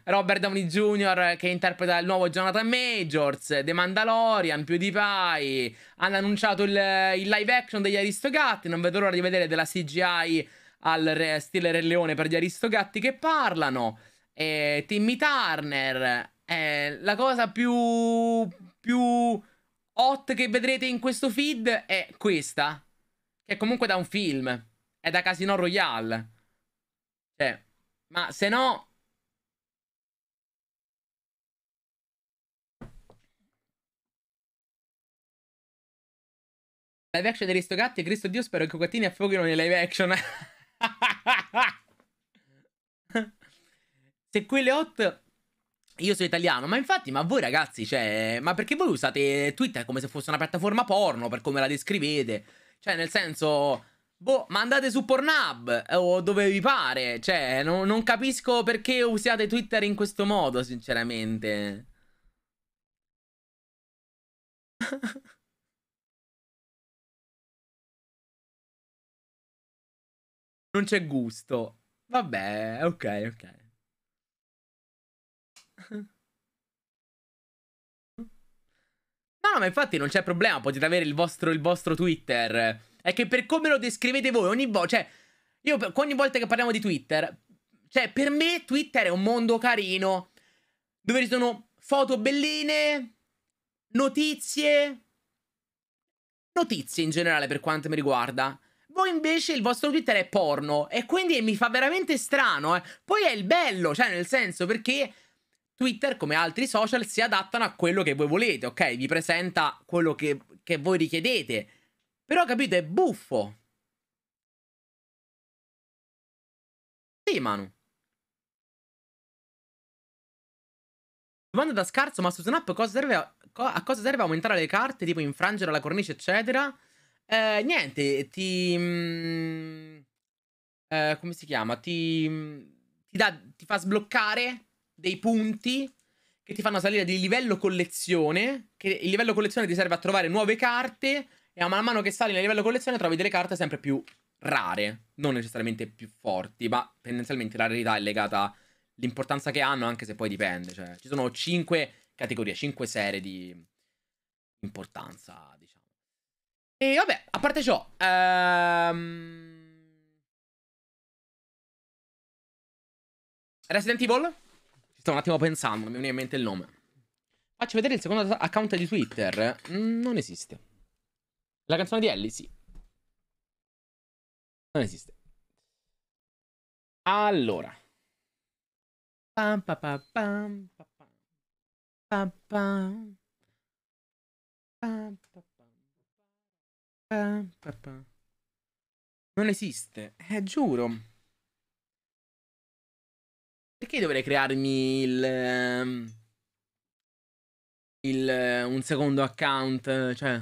Robert Downey Jr. che interpreta il nuovo Jonathan Majors, The Mandalorian, PewDiePie, hanno annunciato il, il live action degli Aristogatti, non vedo l'ora di vedere della CGI al re, stile Re Leone per gli Aristogatti che parlano, eh, Timmy Turner, eh, la cosa più, più hot che vedrete in questo feed è questa, che è comunque da un film, è da Casino Royale. Cioè, ma se no... Live action di Aristogatti, e Cristo Dio, spero che i gattini affoghino nei live action. [laughs] [laughs] Se quelle hot... Io sono italiano, ma infatti, ma voi ragazzi, cioè, ma perché voi usate Twitter come se fosse una piattaforma porno, per come la descrivete? Cioè, nel senso, boh, ma andate su Pornhub eh, o dove vi pare, cioè, no, non capisco perché usiate Twitter in questo modo, sinceramente. [laughs] Non c'è gusto. Vabbè, ok, ok. No, ma infatti non c'è problema, potete avere il vostro, il vostro, Twitter. È che per come lo descrivete voi, ogni volta, cioè, io ogni volta che parliamo di Twitter, cioè, per me Twitter è un mondo carino, dove ci sono foto belline, notizie, notizie in generale per quanto mi riguarda. Voi invece il vostro Twitter è porno e quindi mi fa veramente strano. Eh. Poi è il bello, cioè nel senso perché Twitter, come altri social, si adattano a quello che voi volete, ok? Vi presenta quello che, che voi richiedete. Però capito, è buffo. Sì, Manu. Domanda da scarso, ma su Snap cosa serve a, a cosa serve aumentare le carte, tipo infrangere la cornice, eccetera? Eh, niente, ti... Mh, mhmm, eh, come si chiama? Ti, mh, mhmm, ti, da, ti fa sbloccare dei punti che ti fanno salire di livello collezione, che il livello collezione ti serve a trovare nuove carte e man mano che sali nel livello collezione trovi delle carte sempre più rare, non necessariamente più forti, ma tendenzialmente la rarità è legata all'importanza che hanno, anche se poi dipende, cioè ci sono 5 categorie, 5 serie di importanza e vabbè, a parte ciò, um... Resident Evil? Ci sto un attimo pensando, non mi viene in mente il nome. Faccio vedere il secondo account di Twitter. Mm, non esiste. La canzone di Ellie, sì. Non esiste. Allora. Pam, pa, pa, pam, pa, pam, pam, pam, pam, pam, non esiste. Eh, giuro. Perché dovrei crearmi il... Ehm, il... Eh, un secondo account? Cioè...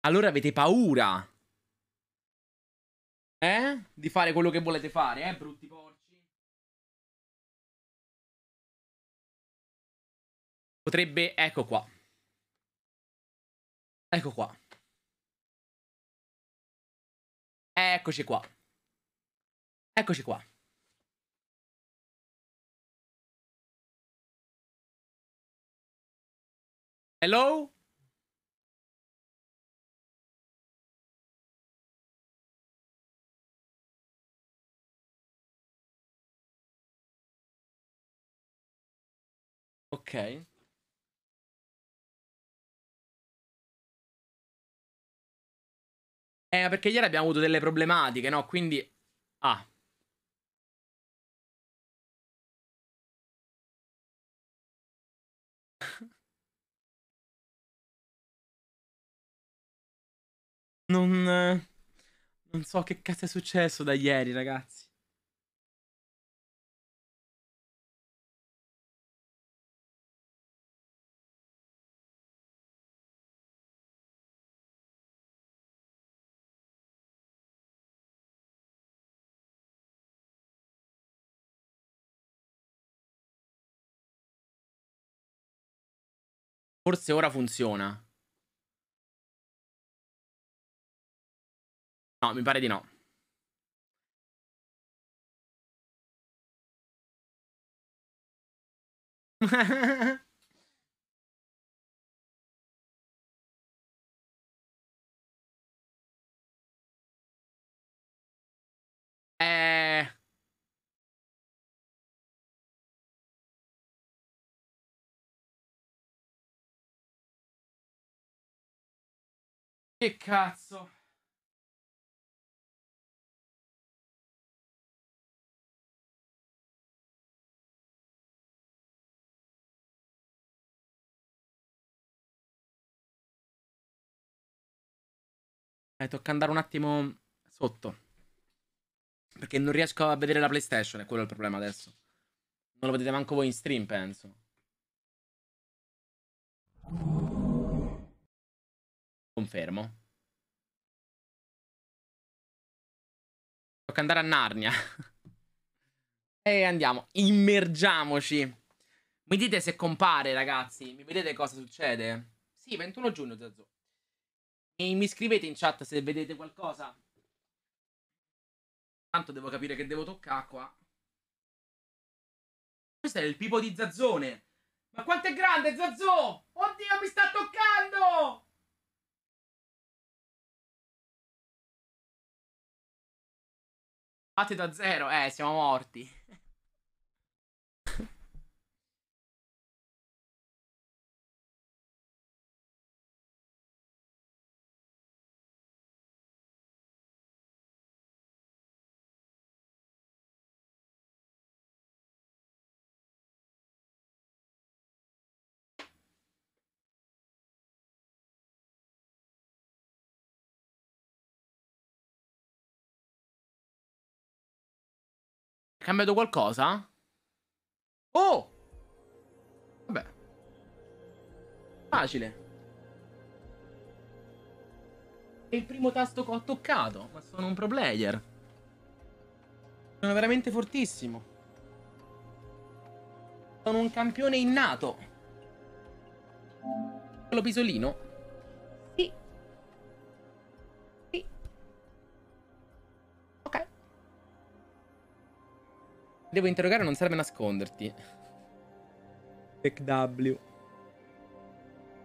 Allora avete paura. Eh? Di fare quello che volete fare, eh, brutti porci. Potrebbe... Ecco qua. Ecco qua. Eccoci qua. Eccoci qua. Hello? Ok. Eh, perché ieri abbiamo avuto delle problematiche, no? Quindi... Ah. Non... Non so che cazzo è successo da ieri, ragazzi. Forse ora funziona. No, mi pare di no. [laughs] eh... Che cazzo. Eh, tocca andare un attimo sotto. Perché non riesco a vedere la PlayStation, è quello il problema adesso. Non lo vedete manco voi in stream, penso confermo. Tocca andare a Narnia. [laughs] e andiamo, immergiamoci. Mi dite se compare, ragazzi. Mi vedete cosa succede? Sì, 21 giugno, Zazzo. Mi, mi scrivete in chat se vedete qualcosa. Tanto devo capire che devo toccare qua. Questo è il pipo di Zazzone. Ma quanto è grande, Zazzo! Oddio, mi sta toccando! Fate da zero, eh, siamo morti. cambiato qualcosa? Oh! Vabbè. Facile. È il primo tasto che ho toccato, ma sono un pro player. Sono veramente fortissimo. Sono un campione innato. Quello pisolino Devo interrogare, non serve nasconderti. Tech W.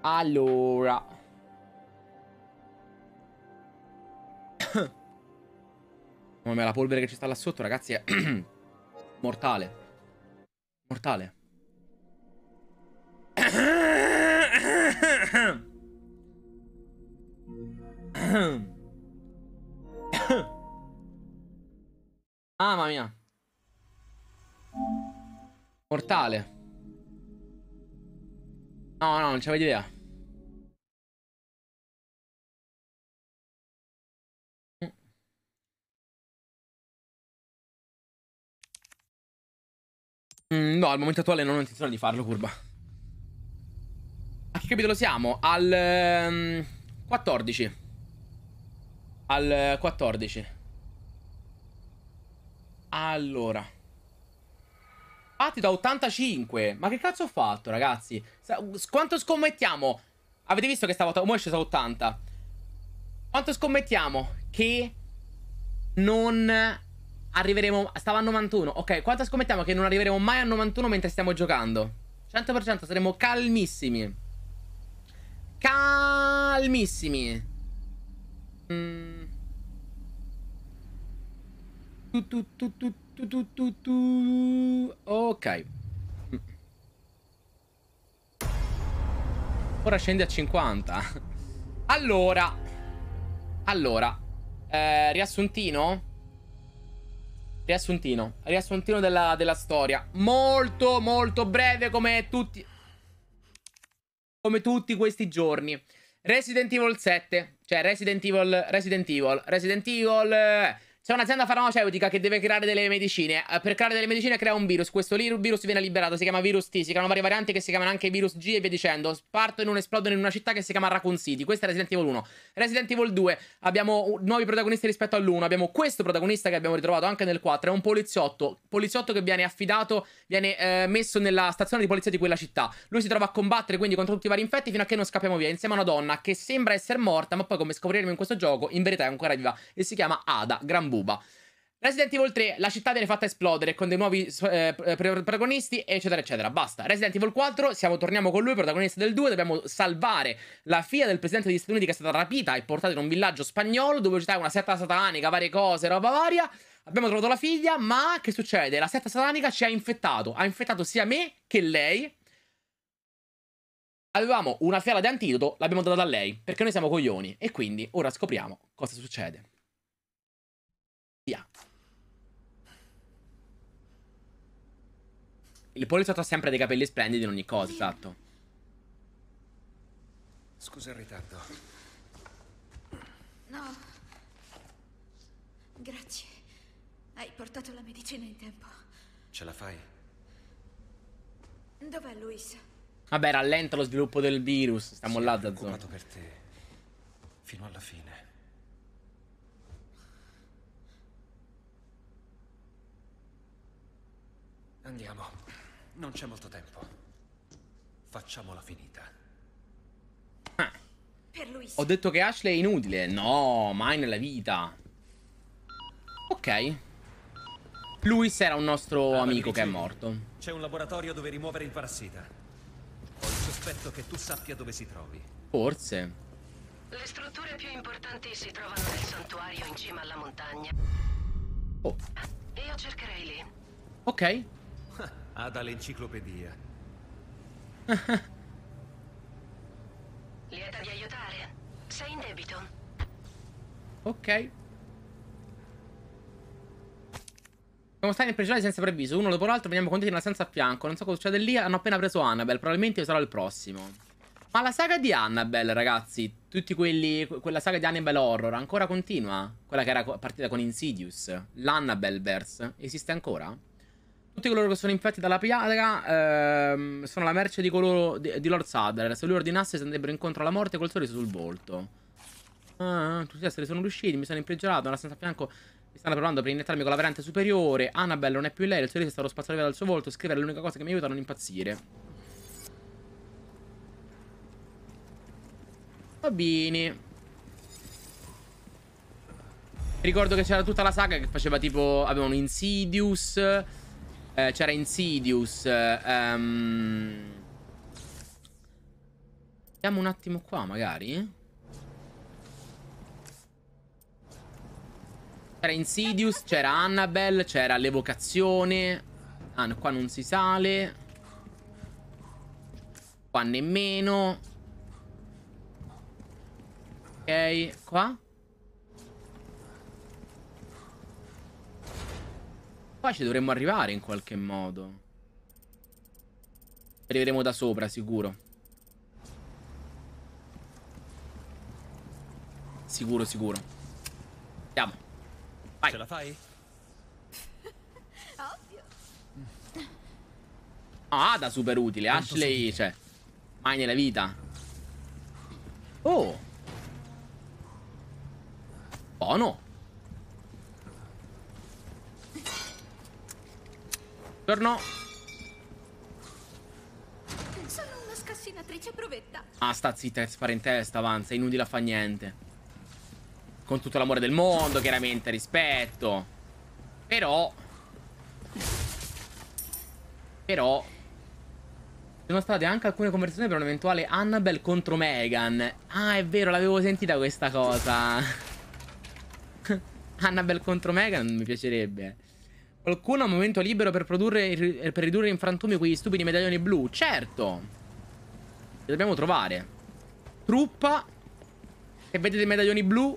Allora. Mamma la polvere che ci sta là sotto, ragazzi, è mortale. Mortale. Mamma mia. Mortale. No, no, non c'avevo idea. Mm, no, al momento attuale non ho intenzione di farlo, curva. A che capitolo siamo? Al... Um, ehm, 14. Al 14. Allora... Infatti da 85. Ma che cazzo ho fatto, ragazzi? Quanto scommettiamo? Avete visto che stavo... Ora è scesa 80. Quanto scommettiamo? Che non arriveremo... Stava a 91. Ok, quanto scommettiamo che non arriveremo mai a 91 mentre stiamo giocando? 100% saremo calmissimi. Calmissimi. Mm. Tu, tu, tu, tu. Tu, tu, tu, tu. Ok. Ora scende a 50. Allora. Allora. Eh, riassuntino? Riassuntino. Riassuntino della, della storia. Molto, molto breve come tutti... Come tutti questi giorni. Resident Evil 7. Cioè, Resident Evil... Resident Evil... Resident Evil... Eh. C'è un'azienda farmaceutica che deve creare delle medicine. Eh, per creare delle medicine crea un virus. Questo virus viene liberato, si chiama virus T. Si chiamano varie varianti che si chiamano anche virus G e via dicendo. Partono un esplodono in una città che si chiama Raccoon City. Questo è Resident Evil 1. Resident Evil 2. Abbiamo nuovi protagonisti rispetto all'1. Abbiamo questo protagonista che abbiamo ritrovato anche nel 4. È un poliziotto. Poliziotto che viene affidato, viene eh, messo nella stazione di polizia di quella città. Lui si trova a combattere quindi contro tutti i vari infetti fino a che non scappiamo via. Insieme a una donna che sembra essere morta, ma poi come scopriremo in questo gioco, in verità è ancora viva. E si chiama Ada Granbu. Cuba. Resident Evil 3, la città viene fatta esplodere con dei nuovi eh, eh protagonisti, eccetera, eccetera. Basta. Resident Evil 4, siamo, torniamo con lui, protagonista del 2. Dobbiamo salvare la figlia del presidente degli Stati Uniti che è stata rapita e portata in un villaggio spagnolo dove c'è una setta satanica, varie cose, roba varia. Abbiamo trovato la figlia, ma che succede? La setta satanica ci ha infettato. Ha infettato sia me che lei. Avevamo una fiala di antidoto, l'abbiamo data a lei, perché noi siamo coglioni. E quindi ora scopriamo cosa succede via. Il poliziotto ha sempre dei capelli splendidi in ogni cosa, esatto. Scusa il ritardo. No. Grazie. Hai portato la medicina in tempo. Ce la fai? Dov'è Luis? Vabbè, rallenta lo sviluppo del virus. Stiamo Siamo là da zona. per te. Fino alla fine. Andiamo. Non c'è molto tempo. Facciamola finita. Ah. Ho detto che Ashley è inutile. No, mai nella vita. Ok. Luis era un nostro allora, ah, amico che è morto. C'è un laboratorio dove rimuovere il parassita. Ho il sospetto che tu sappia dove si trovi. Forse. Le strutture più importanti si trovano nel santuario in cima alla montagna. Oh. Io cercherei lì. Ok. [laughs] Ada l'enciclopedia. Lieta di aiutare. Sei in debito. Ok. Siamo stati in prigione senza preavviso, uno dopo l'altro veniamo condotti in una stanza a fianco. Non so cosa succede lì, hanno appena preso Annabelle, probabilmente io sarò il prossimo. Ma la saga di Annabelle, ragazzi, tutti quelli. quella saga di Annabelle horror ancora continua? Quella che era partita con Insidious, l'Annabelleverse, esiste ancora? Tutti coloro che sono infetti dalla piaga ehm, sono la merce di, coloro, di, di Lord Sadler. Se lui ordinasse si andrebbero incontro alla morte col sorriso sul volto. Ah, tutti esseri sono riusciti, mi sono imprigionato, nella stanza a fianco mi stanno provando per iniettarmi con la variante superiore. Annabelle non è più lei, il sorriso è stato spazzato via dal suo volto. Scrivere è l'unica cosa che mi aiuta a non impazzire. Bobini. Ricordo che c'era tutta la saga che faceva tipo... Avevano Insidious eh, c'era Insidious. Eh, ehm... Andiamo un attimo qua, magari. C'era Insidious, c'era Annabelle, c'era l'evocazione. Ah, no, qua non si sale. Qua nemmeno. Ok, qua. Qua ci dovremmo arrivare in qualche modo. Arriveremo da sopra, sicuro. Sicuro, sicuro. Andiamo. Vai. Ce la fai? [laughs] Ovvio. Ah, da super utile. Tanto Ashley, sì. cioè. Mai nella vita. Oh. Buono. Torno. Sono una scassinatrice provetta. Ah, sta zitta, spara in testa, avanza, inutile a fa niente. Con tutto l'amore del mondo, chiaramente, rispetto. Però... Però... Ci Sono state anche alcune conversazioni per un'eventuale Annabelle contro Megan. Ah, è vero, l'avevo sentita questa cosa. [laughs] Annabelle contro Megan mi piacerebbe. Qualcuno ha un momento libero per, produrre, per ridurre in frantumi quegli stupidi medaglioni blu? Certo! Li dobbiamo trovare. Truppa. Se vedete i medaglioni blu,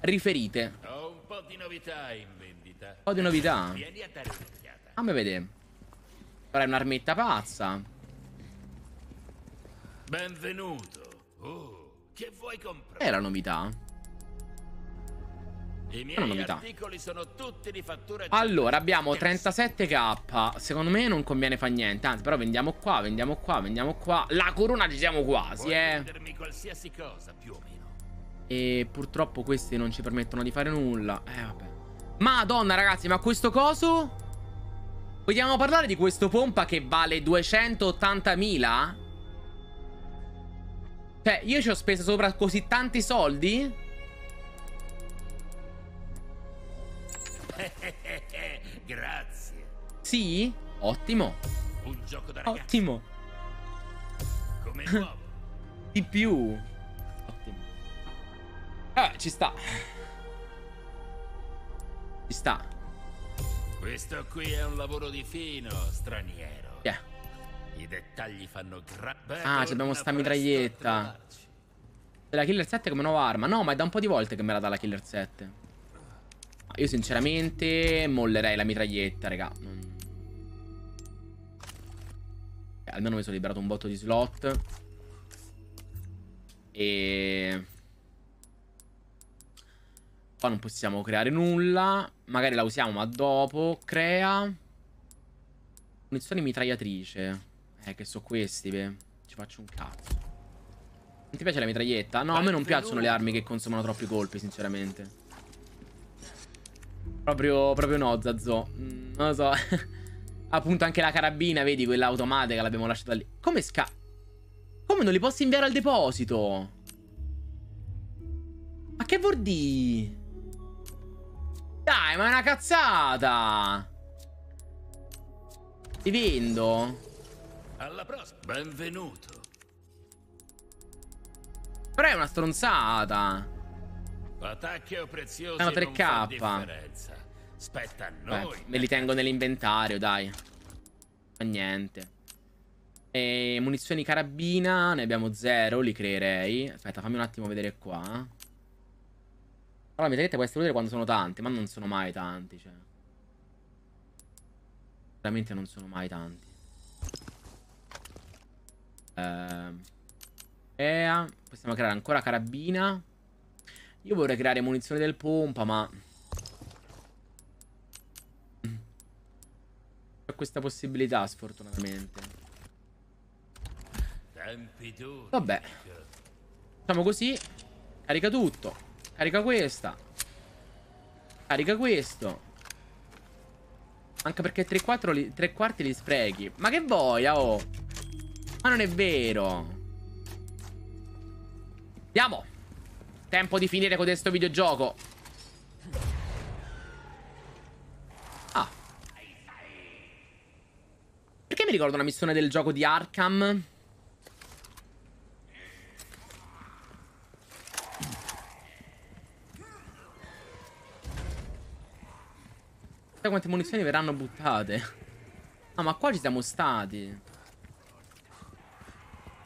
riferite. Ho un po' di novità in vendita. Un po' di novità. Vieni a dare un'occhiata. Fammi vedere. Ora è un'armetta pazza. Benvenuto. Oh, che vuoi comprare? È la novità. Una novità. Allora, abbiamo 37k. Secondo me non conviene fa niente. Anzi, però vendiamo qua, vendiamo qua, vendiamo qua. La corona ci siamo quasi, eh. E purtroppo questi non ci permettono di fare nulla. Eh, vabbè. Madonna, ragazzi, ma questo coso? Vogliamo parlare di questo pompa che vale 280.000? Cioè, io ci ho speso sopra così tanti soldi? [laughs] Grazie. Sì? Ottimo. Un gioco da ragazzi. Ottimo. Come nuovo. [laughs] Di più. Ottimo. Ah, ci sta. Ci sta. Questo qui è un lavoro di fino, straniero. Yeah. I dettagli fanno grande. Ah, abbiamo sta mitraglietta. Della Killer 7 come nuova arma. No, ma è da un po' di volte che me la dà la Killer 7. Io sinceramente mollerei la mitraglietta, raga. Eh, almeno mi sono liberato un botto di slot. E... Qua non possiamo creare nulla. Magari la usiamo, ma dopo. Crea. Munizioni mitragliatrice. Eh, che so questi, beh. Ci faccio un cazzo. Non ti piace la mitraglietta? No, a me non piacciono le armi che consumano troppi colpi, sinceramente. Proprio, proprio no, Zazzo. Mm, non lo so. [laughs] Appunto anche la carabina, vedi, quella automatica l'abbiamo lasciata lì. Come sca... Come non li posso inviare al deposito? Ma che vuol dire? Dai, ma è una cazzata! Ti vendo? Alla prossima. Benvenuto. Però è una stronzata. L'attacco prezioso Hanno ah, 3k. Spetta noi. Beh, me li tengo nell'inventario, dai. Fa niente. E munizioni carabina, ne abbiamo zero, li creerei. Aspetta, fammi un attimo vedere qua. Allora, mi vedete, queste essere quando sono tanti, ma non sono mai tanti, cioè. Veramente non sono mai tanti. Ehm... Possiamo creare ancora carabina. Io vorrei creare munizioni del pompa, ma... Ho questa possibilità, sfortunatamente. Vabbè. Facciamo così. Carica tutto. Carica questa. Carica questo. Anche perché 3, 4, li, 3 quarti li sprechi. Ma che voglia, oh! Ma non è vero! Andiamo! Tempo di finire con questo videogioco. Ah. Perché mi ricordo una missione del gioco di Arkham? Chissà quante munizioni verranno buttate. Ah, ma qua ci siamo stati.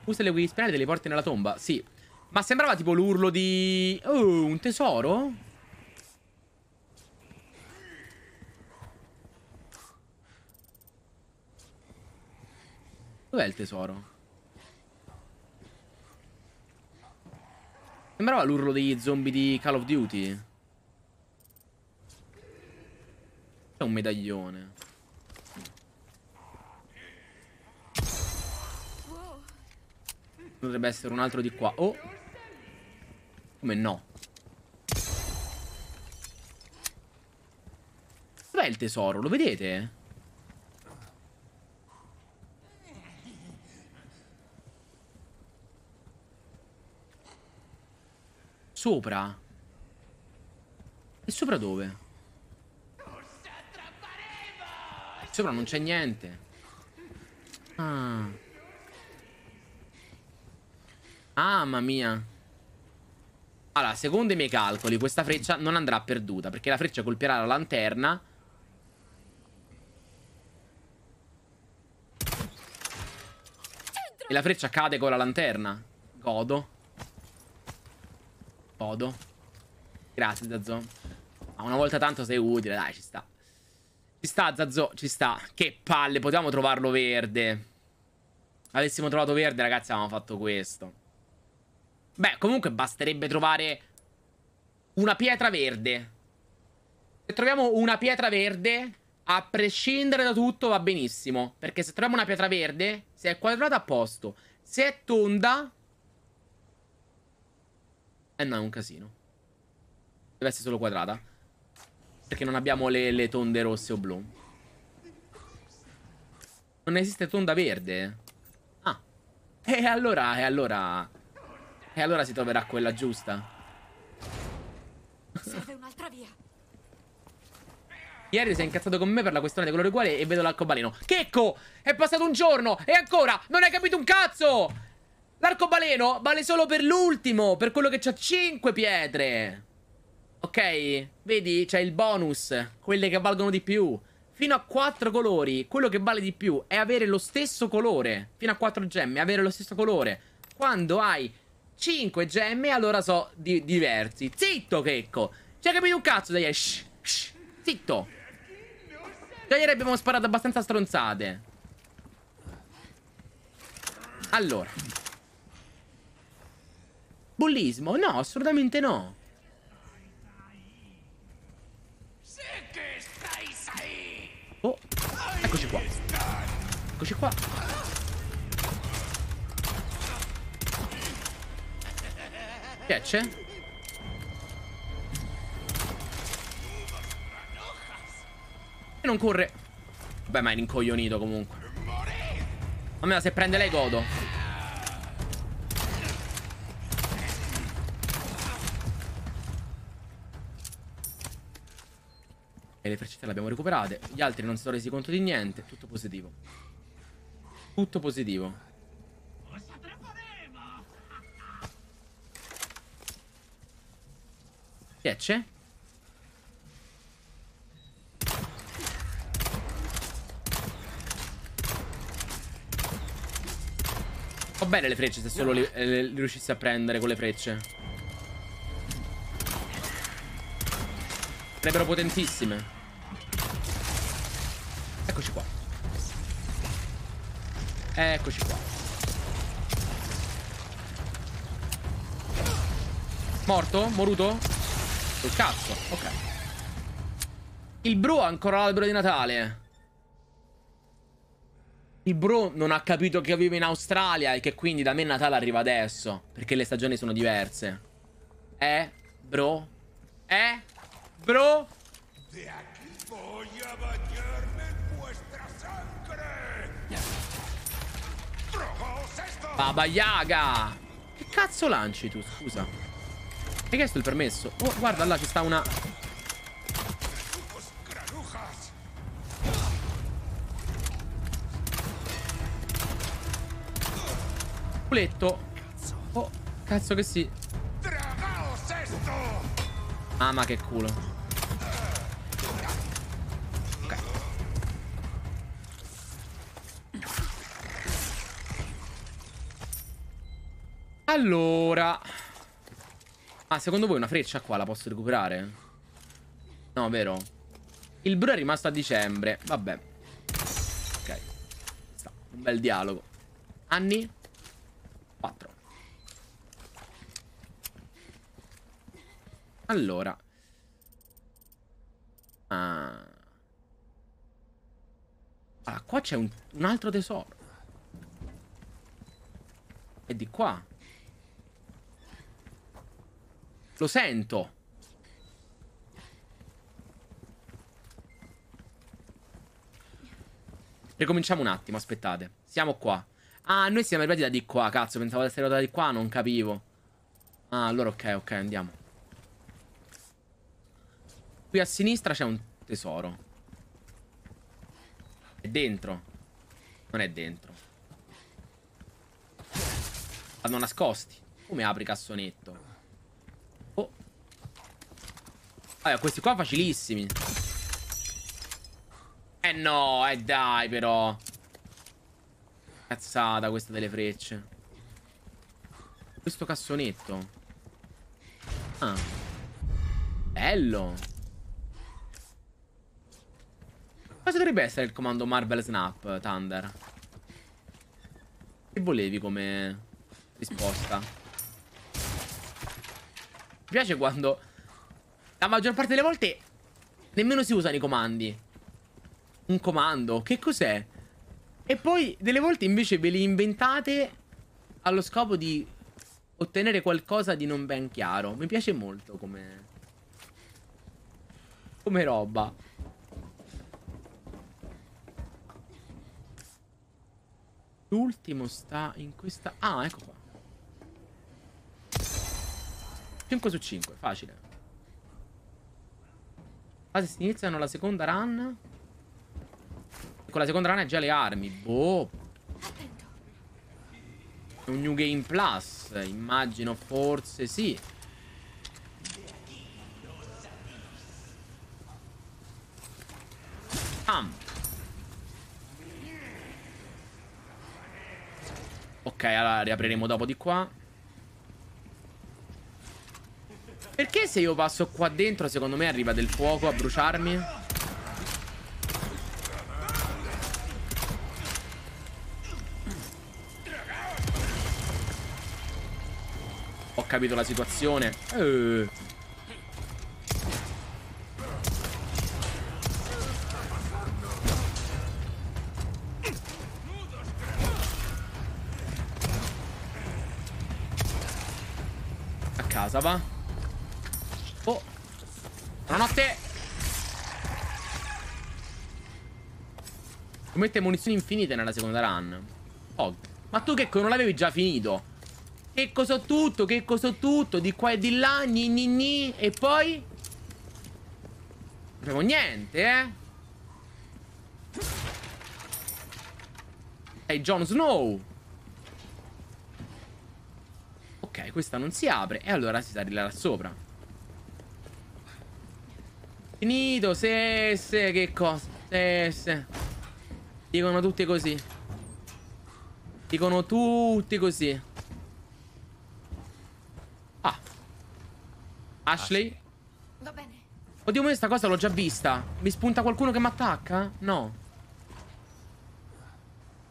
Usa le guide spirali e te li nella tomba. Sì, ma sembrava tipo l'urlo di... Oh, un tesoro? Dov'è il tesoro? Sembrava l'urlo degli zombie di Call of Duty. C'è un medaglione. Potrebbe essere un altro di qua. Oh. Come no? Dov'è il tesoro? Lo vedete? Sopra? E sopra dove? Sopra non c'è niente. Ah. Ah, mamma mia. Allora, secondo i miei calcoli, questa freccia non andrà perduta, perché la freccia colpirà la lanterna. E la freccia cade con la lanterna. Godo. Godo. Grazie, Zazzo. Ma una volta tanto sei utile, dai, ci sta. Ci sta, Zazzo, ci sta. Che palle, potevamo trovarlo verde. Avessimo trovato verde, ragazzi, avevamo fatto questo. Beh, comunque basterebbe trovare una pietra verde. Se troviamo una pietra verde, a prescindere da tutto va benissimo. Perché se troviamo una pietra verde, se è quadrata a posto. Se è tonda... Eh no, è un casino. Deve essere solo quadrata. Perché non abbiamo le, le tonde rosse o blu. Non esiste tonda verde. Ah. E allora, e allora... E allora si troverà quella giusta. Serve un'altra via. Ieri si è incazzato con me per la questione dei colore uguale e vedo l'arcobaleno. Checco! È passato un giorno e ancora non hai capito un cazzo! L'arcobaleno vale solo per l'ultimo, per quello che c'ha 5 pietre. Ok, vedi, c'è il bonus, quelle che valgono di più. Fino a 4 colori, quello che vale di più è avere lo stesso colore. Fino a 4 gemme, avere lo stesso colore. Quando hai 5 gemme, allora so di diversi. Zitto, Checco! C'hai capito un cazzo, dai, shh, shh, zitto! Già ieri abbiamo sparato abbastanza stronzate. Allora. Bullismo? No, assolutamente no. Oh, eccoci qua. Eccoci qua. Che E non corre. Beh, ma è rincoglionito comunque. A me se prende lei godo. E le freccette le abbiamo recuperate. Gli altri non si sono resi conto di niente. Tutto positivo. Tutto positivo. Che Ho bene le frecce se solo eh, le, le, le riuscissi a prendere con le frecce. Sarebbero potentissime. Eccoci qua. Eccoci qua. Morto? Moruto? Il cazzo, ok. Il bro ha ancora l'albero di Natale. Il bro non ha capito che vivo in Australia e che quindi da me Natale arriva adesso. Perché le stagioni sono diverse. Eh, bro? Eh, bro? De Baba Yaga! Che cazzo lanci tu, scusa? Hai chiesto il permesso? Oh, guarda, là ci sta una... Puletto. Oh, cazzo che sì. Ah, ma che culo. Allora... Ah, secondo voi una freccia qua la posso recuperare? No, vero? Il bru è rimasto a dicembre. Vabbè. Ok. Sta. Un bel dialogo. Anni? 4. Allora. Ah. Ah, qua c'è un, un altro tesoro. È di qua. Lo sento. Ricominciamo un attimo, aspettate. Siamo qua. Ah, noi siamo arrivati da di qua, cazzo. Pensavo di essere arrivati da di qua, non capivo. Ah, allora ok, ok, andiamo. Qui a sinistra c'è un tesoro. È dentro. Non è dentro. Vanno nascosti. Come apri cassonetto? Vabbè, questi qua facilissimi. Eh no, eh dai però. Cazzata questa delle frecce. Questo cassonetto. Ah. Bello. Cosa dovrebbe essere il comando Marvel Snap, Thunder? Che volevi come risposta? Mi piace quando la maggior parte delle volte nemmeno si usano i comandi. Un comando, che cos'è? E poi delle volte invece ve li inventate allo scopo di ottenere qualcosa di non ben chiaro. Mi piace molto come... come roba. L'ultimo sta in questa... Ah, ecco qua. 5 su 5, facile. Quasi ah, si iniziano la seconda run. Con la seconda run è già le armi. Boh. È un New Game Plus. Immagino, forse sì. Pam. Ok, allora riapriremo dopo di qua. Perché se io passo qua dentro secondo me arriva del fuoco a bruciarmi? Ho capito la situazione eh. A casa va Buonanotte Commette munizioni infinite nella seconda run Oh Ma tu che non l'avevi già finito Che cos'ho tutto Che cos'ho tutto Di qua e di là Ni ni ni E poi Non avevo niente eh Ehi Jon Snow Ok questa non si apre E allora si sa là sopra Finito, se, se, che cosa? Se, se. Dicono tutti così. Dicono tutti così. Ah. Ashley? Va bene. Oddio, ma questa cosa l'ho già vista. Mi spunta qualcuno che mi attacca? No.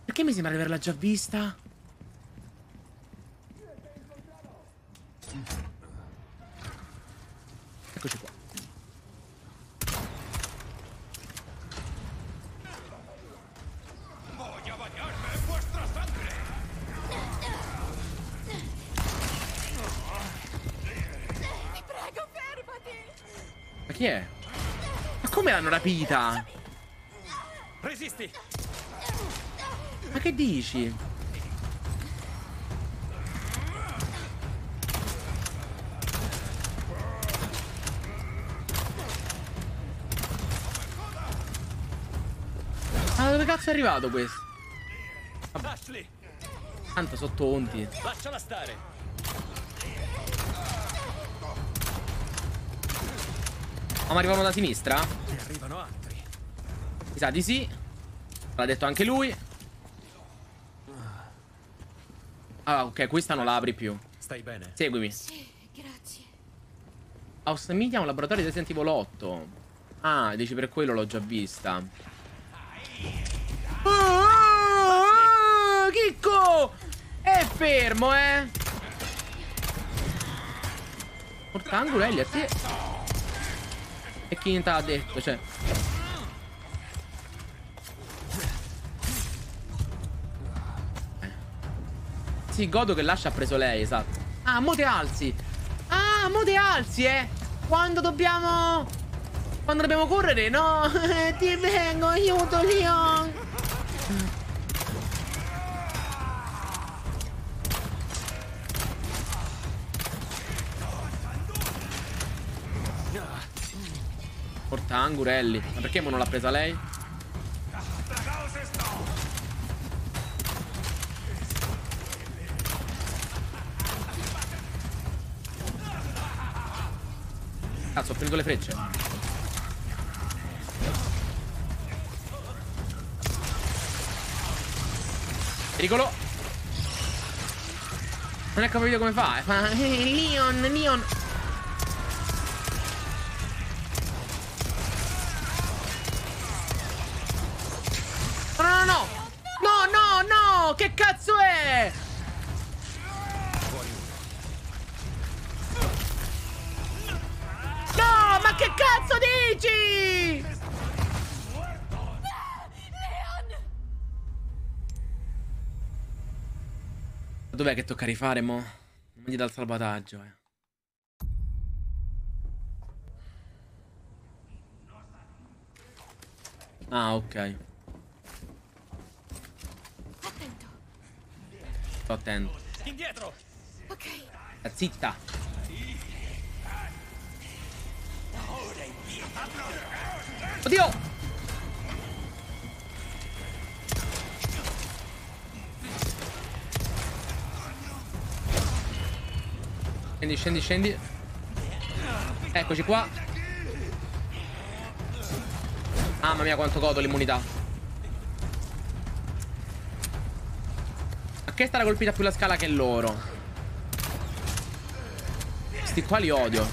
Perché mi sembra di averla già vista? Eccoci qua. chi è? Ma come l'hanno rapita? Resisti. Ma che dici? Ma dove cazzo è arrivato questo? Vabbè. Tanto sotto onti. Lasciala stare. Ah, ma arrivano da sinistra? Ne arrivano altri. Mi sa di sì. L'ha detto anche lui. Ah, ok, questa non la apri più. Stai bene? Seguimi. Sì, grazie. House Media è un laboratorio di Resident Evil 8. Ah, dici per quello l'ho già vista. Oh, oh, oh, Chicco! È fermo, eh! Portangolo, Elliot, te skin te l'ha detto, cioè. Eh. Sì, godo che lascia ha preso lei, esatto. Ah, mo te alzi. Ah, mo te alzi, eh. Quando dobbiamo... Quando dobbiamo correre, no? [laughs] Ti vengo, aiuto, Leon. Angurelli. Ma perché non l'ha presa lei? Cazzo, ho finito le frecce. Pericolo. Non è capito come fa, eh. Leon, Leon. dov'è che tocca rifare, mo? Non gli dà il salvataggio, eh. Ah, ok. Attento. Sto attento. Indietro. Ok. Ah, zitta. Oddio! Scendi, scendi, scendi. Eccoci qua. mamma mia quanto godo l'immunità. A che starà colpita più la scala che loro? Sti qua li odio.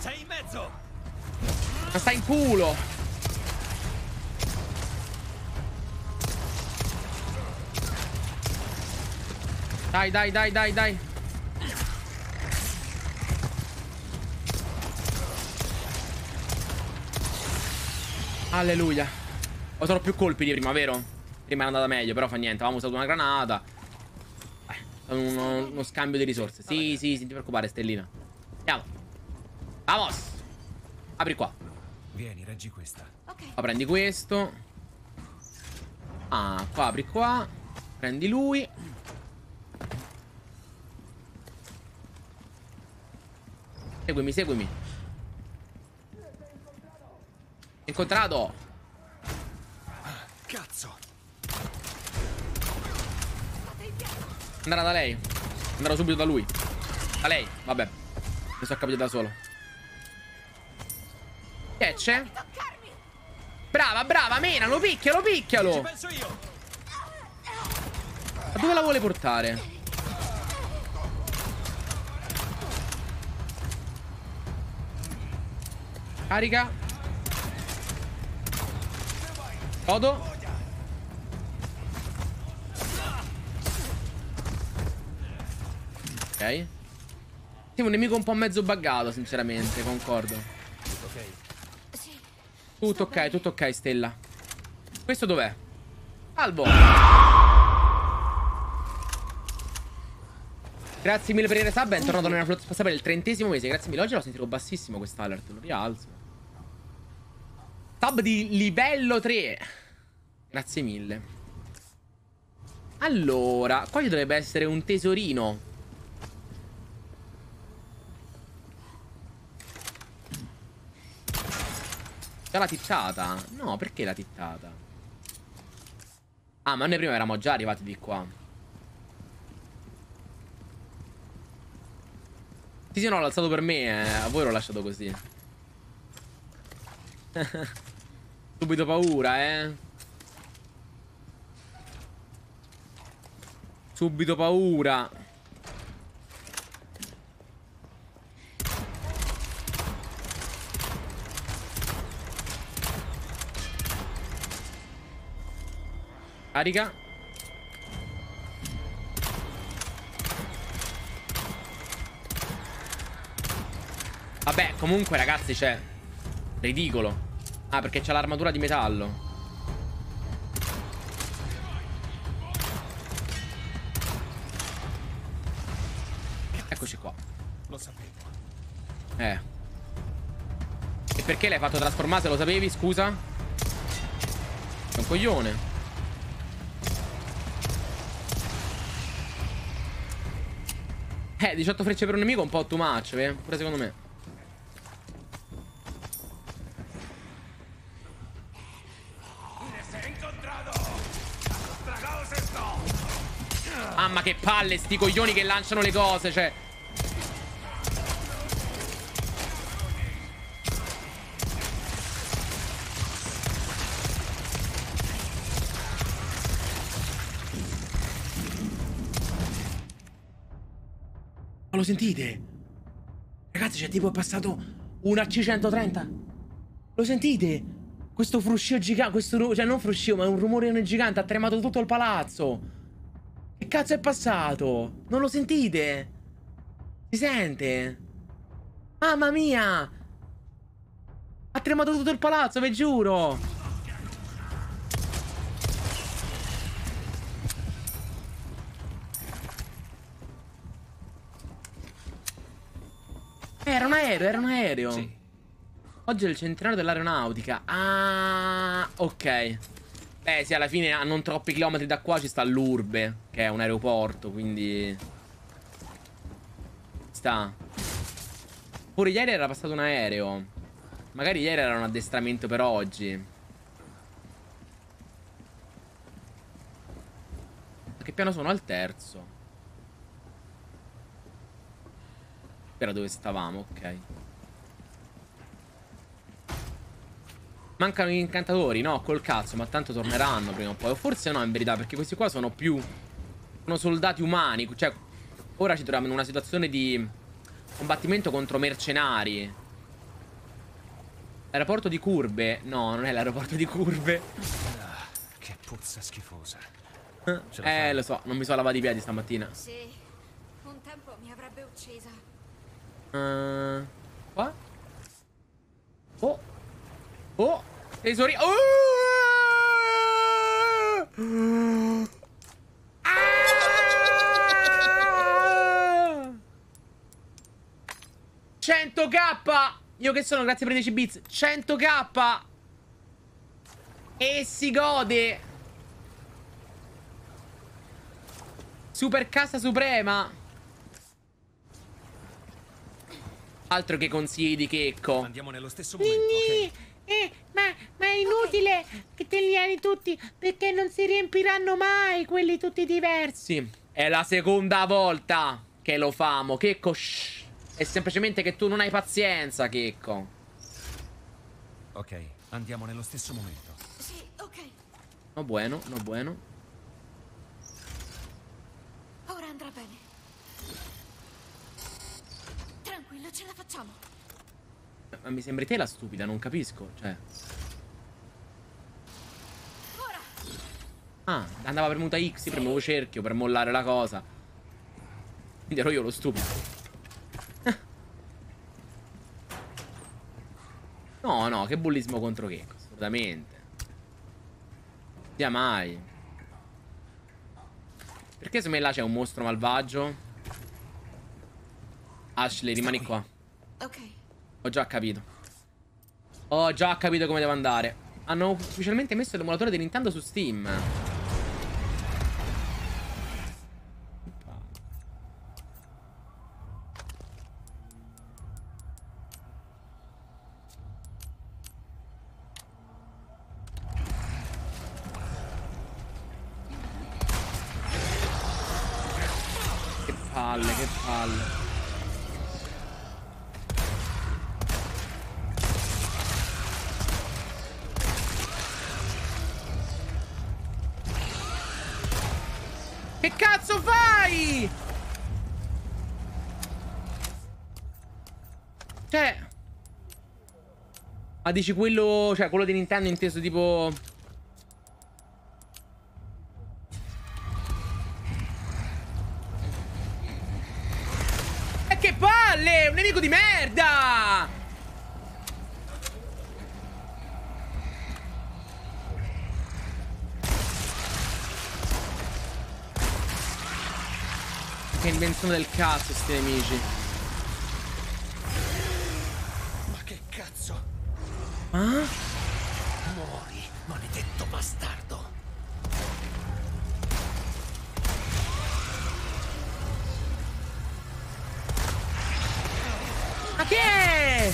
Sei in mezzo. Ma sta in culo. Dai, dai, dai, dai, dai. Alleluia. Ho trovato più colpi di prima, vero? Prima è andata meglio, però fa niente. Avevamo usato una granata. Eh, uno, uno scambio di risorse. Sì, sì, sì, non ti preoccupare, Stellina. Andiamo. Vamos. Apri qua. Vieni, reggi questa. Okay. Qua prendi questo. Ah, qua apri qua. Prendi lui. seguimi, seguimi. Incontrato. Cazzo. Andrà da lei. Andrò subito da lui. Da lei, vabbè. Mi sono capito da solo. Che c'è? Brava, brava, menalo, picchialo, picchialo. Ma dove la vuole portare? Carica. Godo. Ok. Siamo un nemico un po' mezzo buggato, sinceramente, concordo. Tutto ok. Tutto ok, Stella. Questo dov'è? Salvo. Grazie mille per il resub, bentornato nella flotta spaziale per il trentesimo mese, grazie mille. Oggi l'ho sentito bassissimo quest'alert, lo rialzo. Tab di livello 3. Grazie mille. Allora, qua ci dovrebbe essere un tesorino. C'è la tittata? No, perché la tittata? Ah, ma noi prima eravamo già arrivati di qua. Sì, sì, no, l'ho alzato per me. Eh. A voi l'ho lasciato così. [laughs] Subito paura, eh. Subito paura. Carica. Vabbè, comunque ragazzi, c'è... Cioè, ridicolo. Ah, perché c'ha l'armatura di metallo. Eccoci qua. Lo sapevo. Eh. E perché l'hai fatto trasformare se lo sapevi, scusa? È un coglione. Eh, 18 frecce per un nemico è un po' too much, eh? pure secondo me. palle sti coglioni che lanciano le cose, cioè. Ma lo sentite? Ragazzi, c'è cioè, tipo è passato un AC130. Lo sentite? Questo fruscio gigante, questo, cioè non fruscio, ma è un rumore gigante, ha tremato tutto il palazzo. Che cazzo è passato? Non lo sentite? Si sente? Mamma mia! Ha tremato tutto il palazzo, vi giuro! Eh, era un aereo, era un aereo. Sì. Oggi è il centenario dell'aeronautica. Ah, ok. Eh sì, alla fine a non troppi chilometri da qua ci sta l'Urbe, che è un aeroporto, quindi... Sta. Pure ieri era passato un aereo. Magari ieri era un addestramento per oggi. A che piano sono? Al terzo. Era dove stavamo, ok. Mancano gli incantatori, no, col cazzo, ma tanto torneranno prima o poi. O forse no, in verità, perché questi qua sono più... Sono soldati umani, cioè... Ora ci troviamo in una situazione di... Combattimento contro mercenari. Aeroporto di Curve? No, non è l'aeroporto di Curve. Ah, che puzza schifosa. Eh, eh, lo so, non mi sono lavato i piedi stamattina. Sì, un tempo mi avrebbe uccisa. Uh, qua? Oh! Oh, tesori... Oh! Ah! 100k! Io che sono, grazie per i 10 bits. 100k! E si gode! Super casa suprema! Altro che consigli di checco. Andiamo nello stesso momento, ok? Eh, ma, ma è inutile okay. che te li hai tutti, perché non si riempiranno mai quelli tutti diversi. È la seconda volta che lo famo, Checco. Shh. È semplicemente che tu non hai pazienza, Checco. Ok, andiamo nello stesso momento. Sì, ok. No bueno, no bueno. Ora andrà bene. Tranquillo, ce la facciamo. Ma mi sembri te la stupida, non capisco, cioè. Ah, andava premuta X, premevo cerchio per mollare la cosa. Quindi ero io lo stupido. [laughs] no, no, che bullismo contro che? Assolutamente. Via mai. Perché secondo me là c'è un mostro malvagio? Ashley, rimani qua. Ok. Ho già capito. Ho già capito come devo andare. Hanno ufficialmente messo l'emulatore di Nintendo su Steam. Ah, dici quello... Cioè, quello di Nintendo inteso tipo... E eh, che palle! Un nemico di merda! Che invenzione del cazzo, sti nemici. Ah? Muori, maledetto bastardo. Ma che è?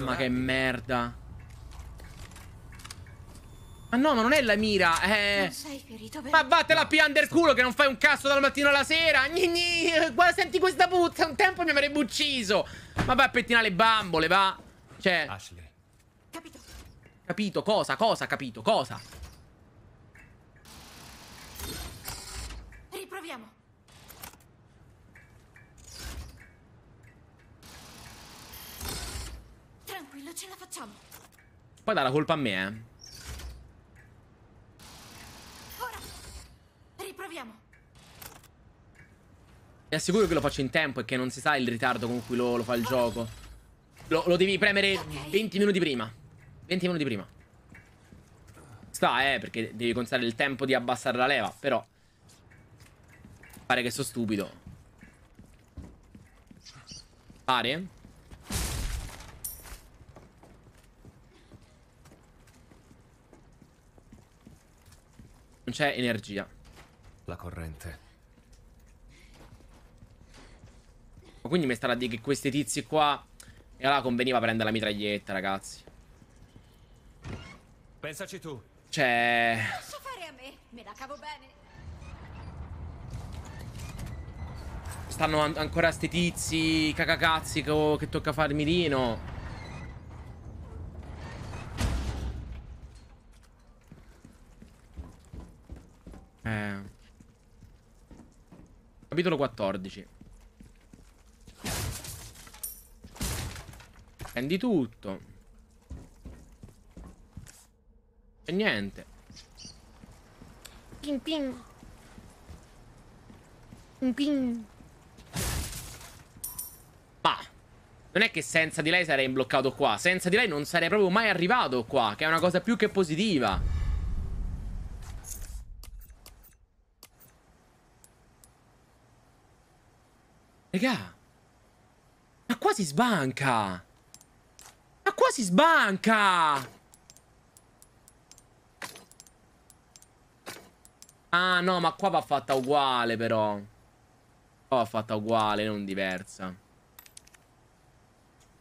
Mamma che merda. Ma no, ma non è la mira, eh. Ma vattela a pian del culo che non fai un cazzo dal mattino alla sera. Gni guarda, senti questa puzza. Un tempo mi avrebbe ucciso. Ma va a pettinare le bambole, va. Cioè. Ashley. Capito. Capito cosa? Cosa capito? Cosa? Riproviamo. ce la facciamo. Poi dà la colpa a me, eh. Ora. Riproviamo. Mi assicuro che lo faccio in tempo e che non si sa il ritardo con cui lo, lo fa il gioco. Lo, lo devi premere okay. 20 minuti prima. 20 minuti prima. Sta, eh, perché devi contare il tempo di abbassare la leva, però... Pare che sono stupido. Pare? Non c'è energia. La corrente. Ma quindi mi starà a dire che questi tizi qua... E allora conveniva prendere la mitraglietta, ragazzi. Pensaci tu. Cioè... Lascia fare a me, me la cavo bene. Stanno an ancora sti tizi, cacacazzi, che, che tocca farmi Lino. capitolo 14. Prendi tutto. E niente. Pin pin. Pin pin. Ma non è che senza di lei sarei imbloccato qua. Senza di lei non sarei proprio mai arrivato qua. Che è una cosa più che positiva. Regà. Ma qua si sbanca. Ma qua si sbanca. Ah no, ma qua va fatta uguale però. Qua va fatta uguale, non diversa.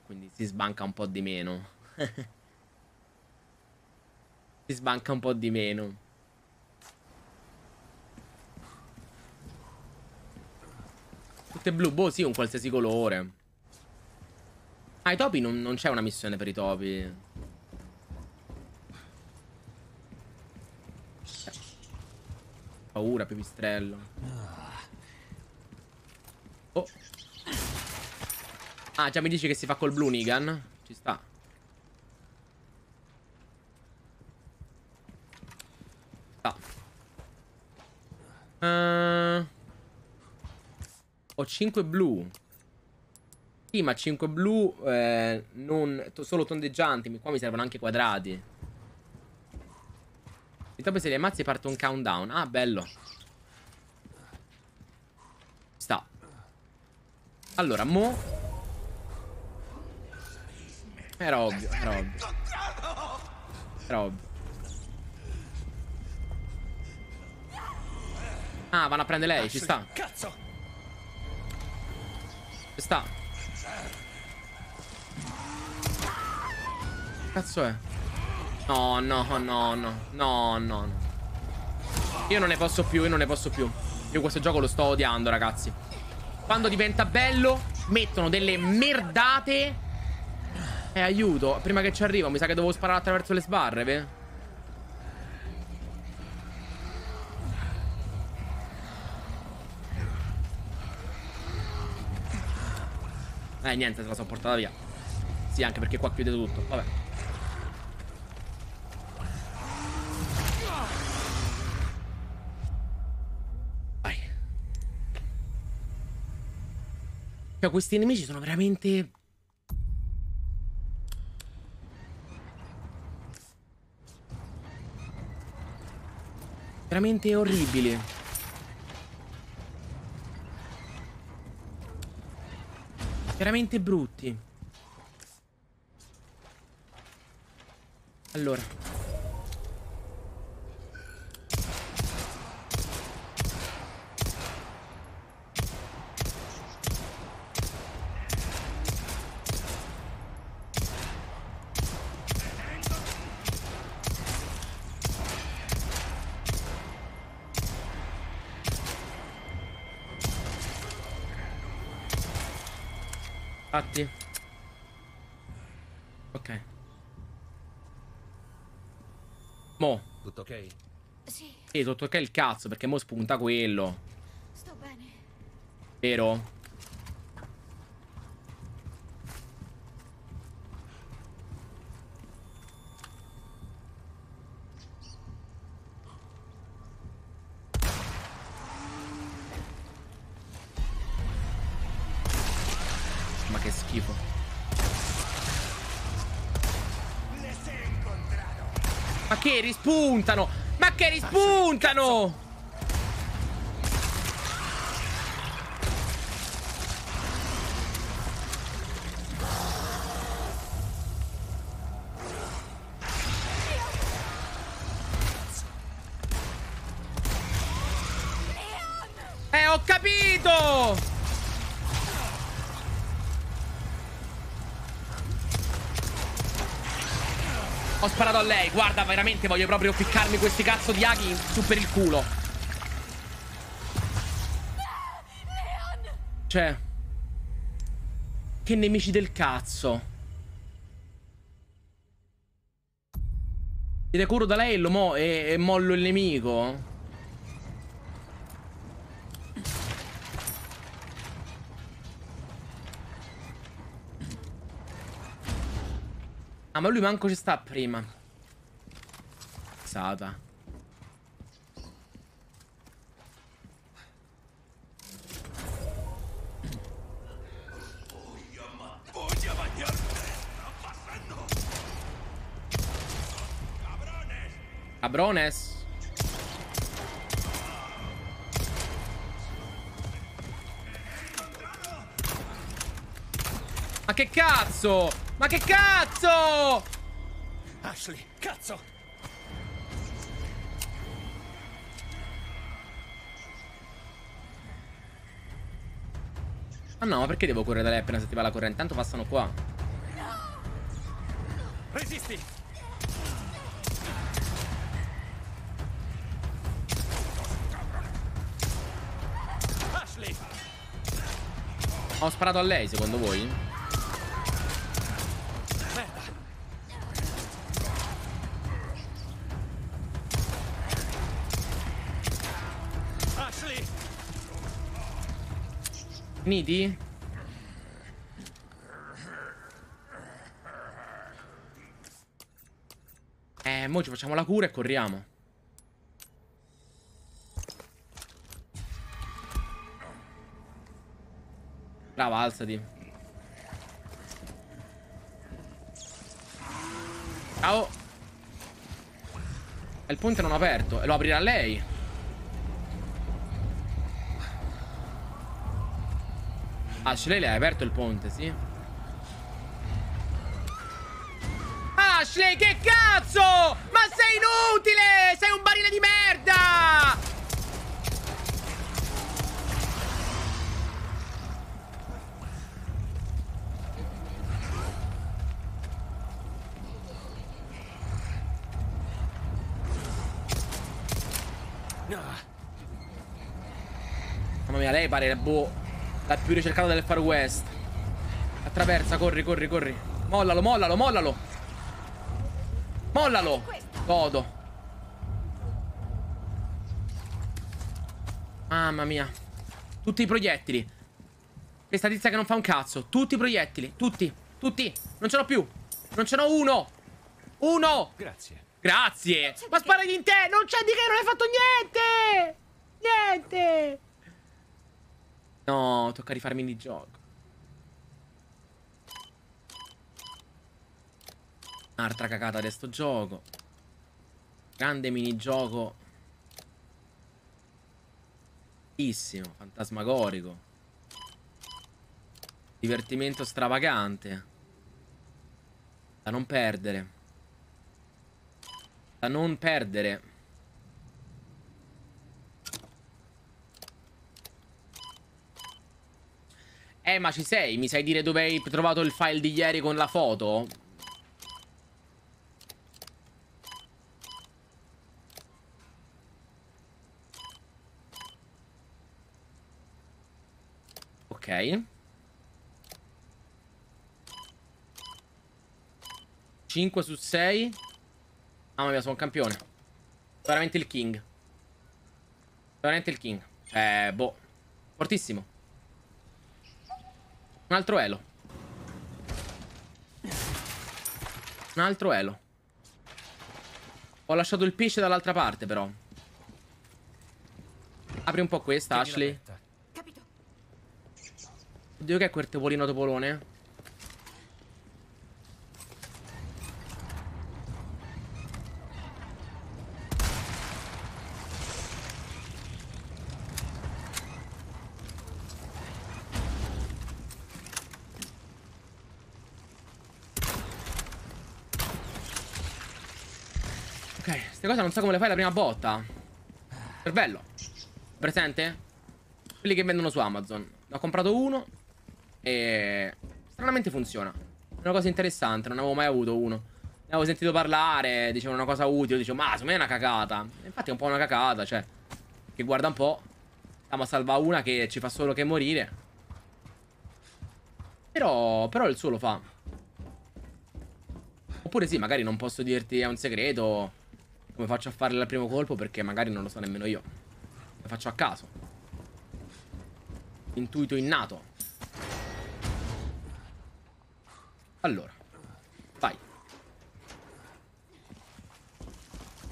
Quindi si sbanca un po' di meno. [laughs] si sbanca un po' di meno. Tutte blu, boh, sì, un qualsiasi colore. Ah, i topi non, non c'è una missione per i topi. Cioè, paura, pipistrello. Oh. Ah, già mi dici che si fa col blu, Nigan. Ci sta. Sta. Ah. Ho 5 blu. Sì, ma 5 blu eh, non solo tondeggianti. Qua mi servono anche quadrati. E dopo se li ammazzi parte un countdown. Ah, bello. Sta. Allora, mo... Era ovvio, era ovvio. Era ovvio. Ah, vanno a prendere lei, ci sta. Cazzo! Ci sta. Cazzo è? No, no, no, no, no, no. Io non ne posso più, io non ne posso più. Io questo gioco lo sto odiando, ragazzi. Quando diventa bello, mettono delle merdate. Eh, aiuto. Prima che ci arrivo, mi sa che devo sparare attraverso le sbarre, vero? Eh, niente, se la sono portata via. Sì, anche perché qua chiude tutto. Vabbè. Vai. Cioè, questi nemici sono veramente... Veramente orribili. Veramente brutti. Allora. sotto che il cazzo, perché mo spunta quello. Sto bene. Vero? che schifo. rispuntano? hacker spuntano! sparato a lei Guarda veramente voglio proprio piccarmi questi cazzo di aghi Su per il culo Cioè Che nemici del cazzo Siete curo da lei e, lo mo e, e mollo il nemico Ah, ma lui manco ci sta prima. Sata. Cabrones. Ma che cazzo? Ma che cazzo! Ashley, cazzo! Ah no, ma perché devo correre da lei appena si attiva la corrente? Tanto passano qua. Resisti! Ashley! Ho sparato a lei, secondo voi? Nidi? Eh, mo ci facciamo la cura e corriamo. Brava, alzati. Ciao. E il ponte non aperto. E lo aprirà lei. Ashley ah, l'hai aperto il ponte, sì? Ashley, che cazzo! Ma sei inutile! Sei un barile di merda! Mamma mia, lei pare boh la più ricercata del Far West. Attraversa, corri, corri, corri. Mollalo, mollalo, mollalo. Mollalo. Godo. Mamma mia. Tutti i proiettili. Questa tizia che non fa un cazzo. Tutti i proiettili. Tutti. Tutti. Non ce l'ho più. Non ce n'ho uno. Uno. Grazie. Grazie. Ma spara in te. Non c'è di che. Non hai fatto niente. Niente. No, tocca rifarmi di gioco. Un'altra cagata di sto gioco. Grande minigioco. Bellissimo, fantasmagorico. Divertimento stravagante. Da non perdere. Da non perdere. Eh, ma ci sei? Mi sai dire dove hai trovato il file di ieri con la foto? Ok. 5 su 6. Mamma mia, sono un campione. Veramente il king. Veramente il king. Eh, boh. Fortissimo. Un altro elo. Un altro elo. Ho lasciato il pesce dall'altra parte, però. Apri un po' questa, Tieni Ashley. Capito. Oddio, che è quel topolino topolone? Eh? non so come le fai la prima botta. Cervello. Presente? Quelli che vendono su Amazon. Ne ho comprato uno. E... Stranamente funziona. È una cosa interessante, non avevo mai avuto uno. Ne avevo sentito parlare, dicevo una cosa utile, dicevo, ma secondo me è una cacata. infatti è un po' una cacata, cioè. Che guarda un po'. Stiamo a salva una che ci fa solo che morire. Però, però il suo lo fa. Oppure sì, magari non posso dirti è un segreto. Come faccio a fare il primo colpo perché magari non lo so nemmeno io. Lo faccio a caso. Intuito innato. Allora. Vai.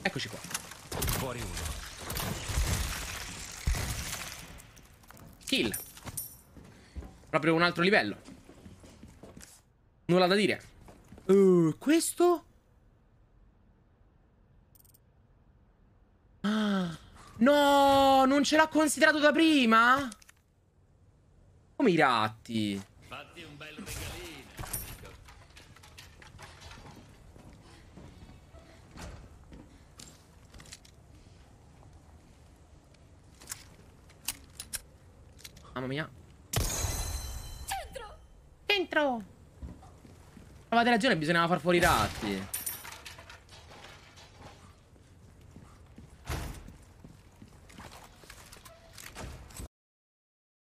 Eccoci qua. Fuori uno. Kill. Proprio un altro livello. Nulla da dire. Uh, questo? No, non ce l'ha considerato da prima? Come i ratti? Fatti un bel regalino, amico. Mamma mia. Centro! Centro! Avete ragione, bisognava far fuori i ratti.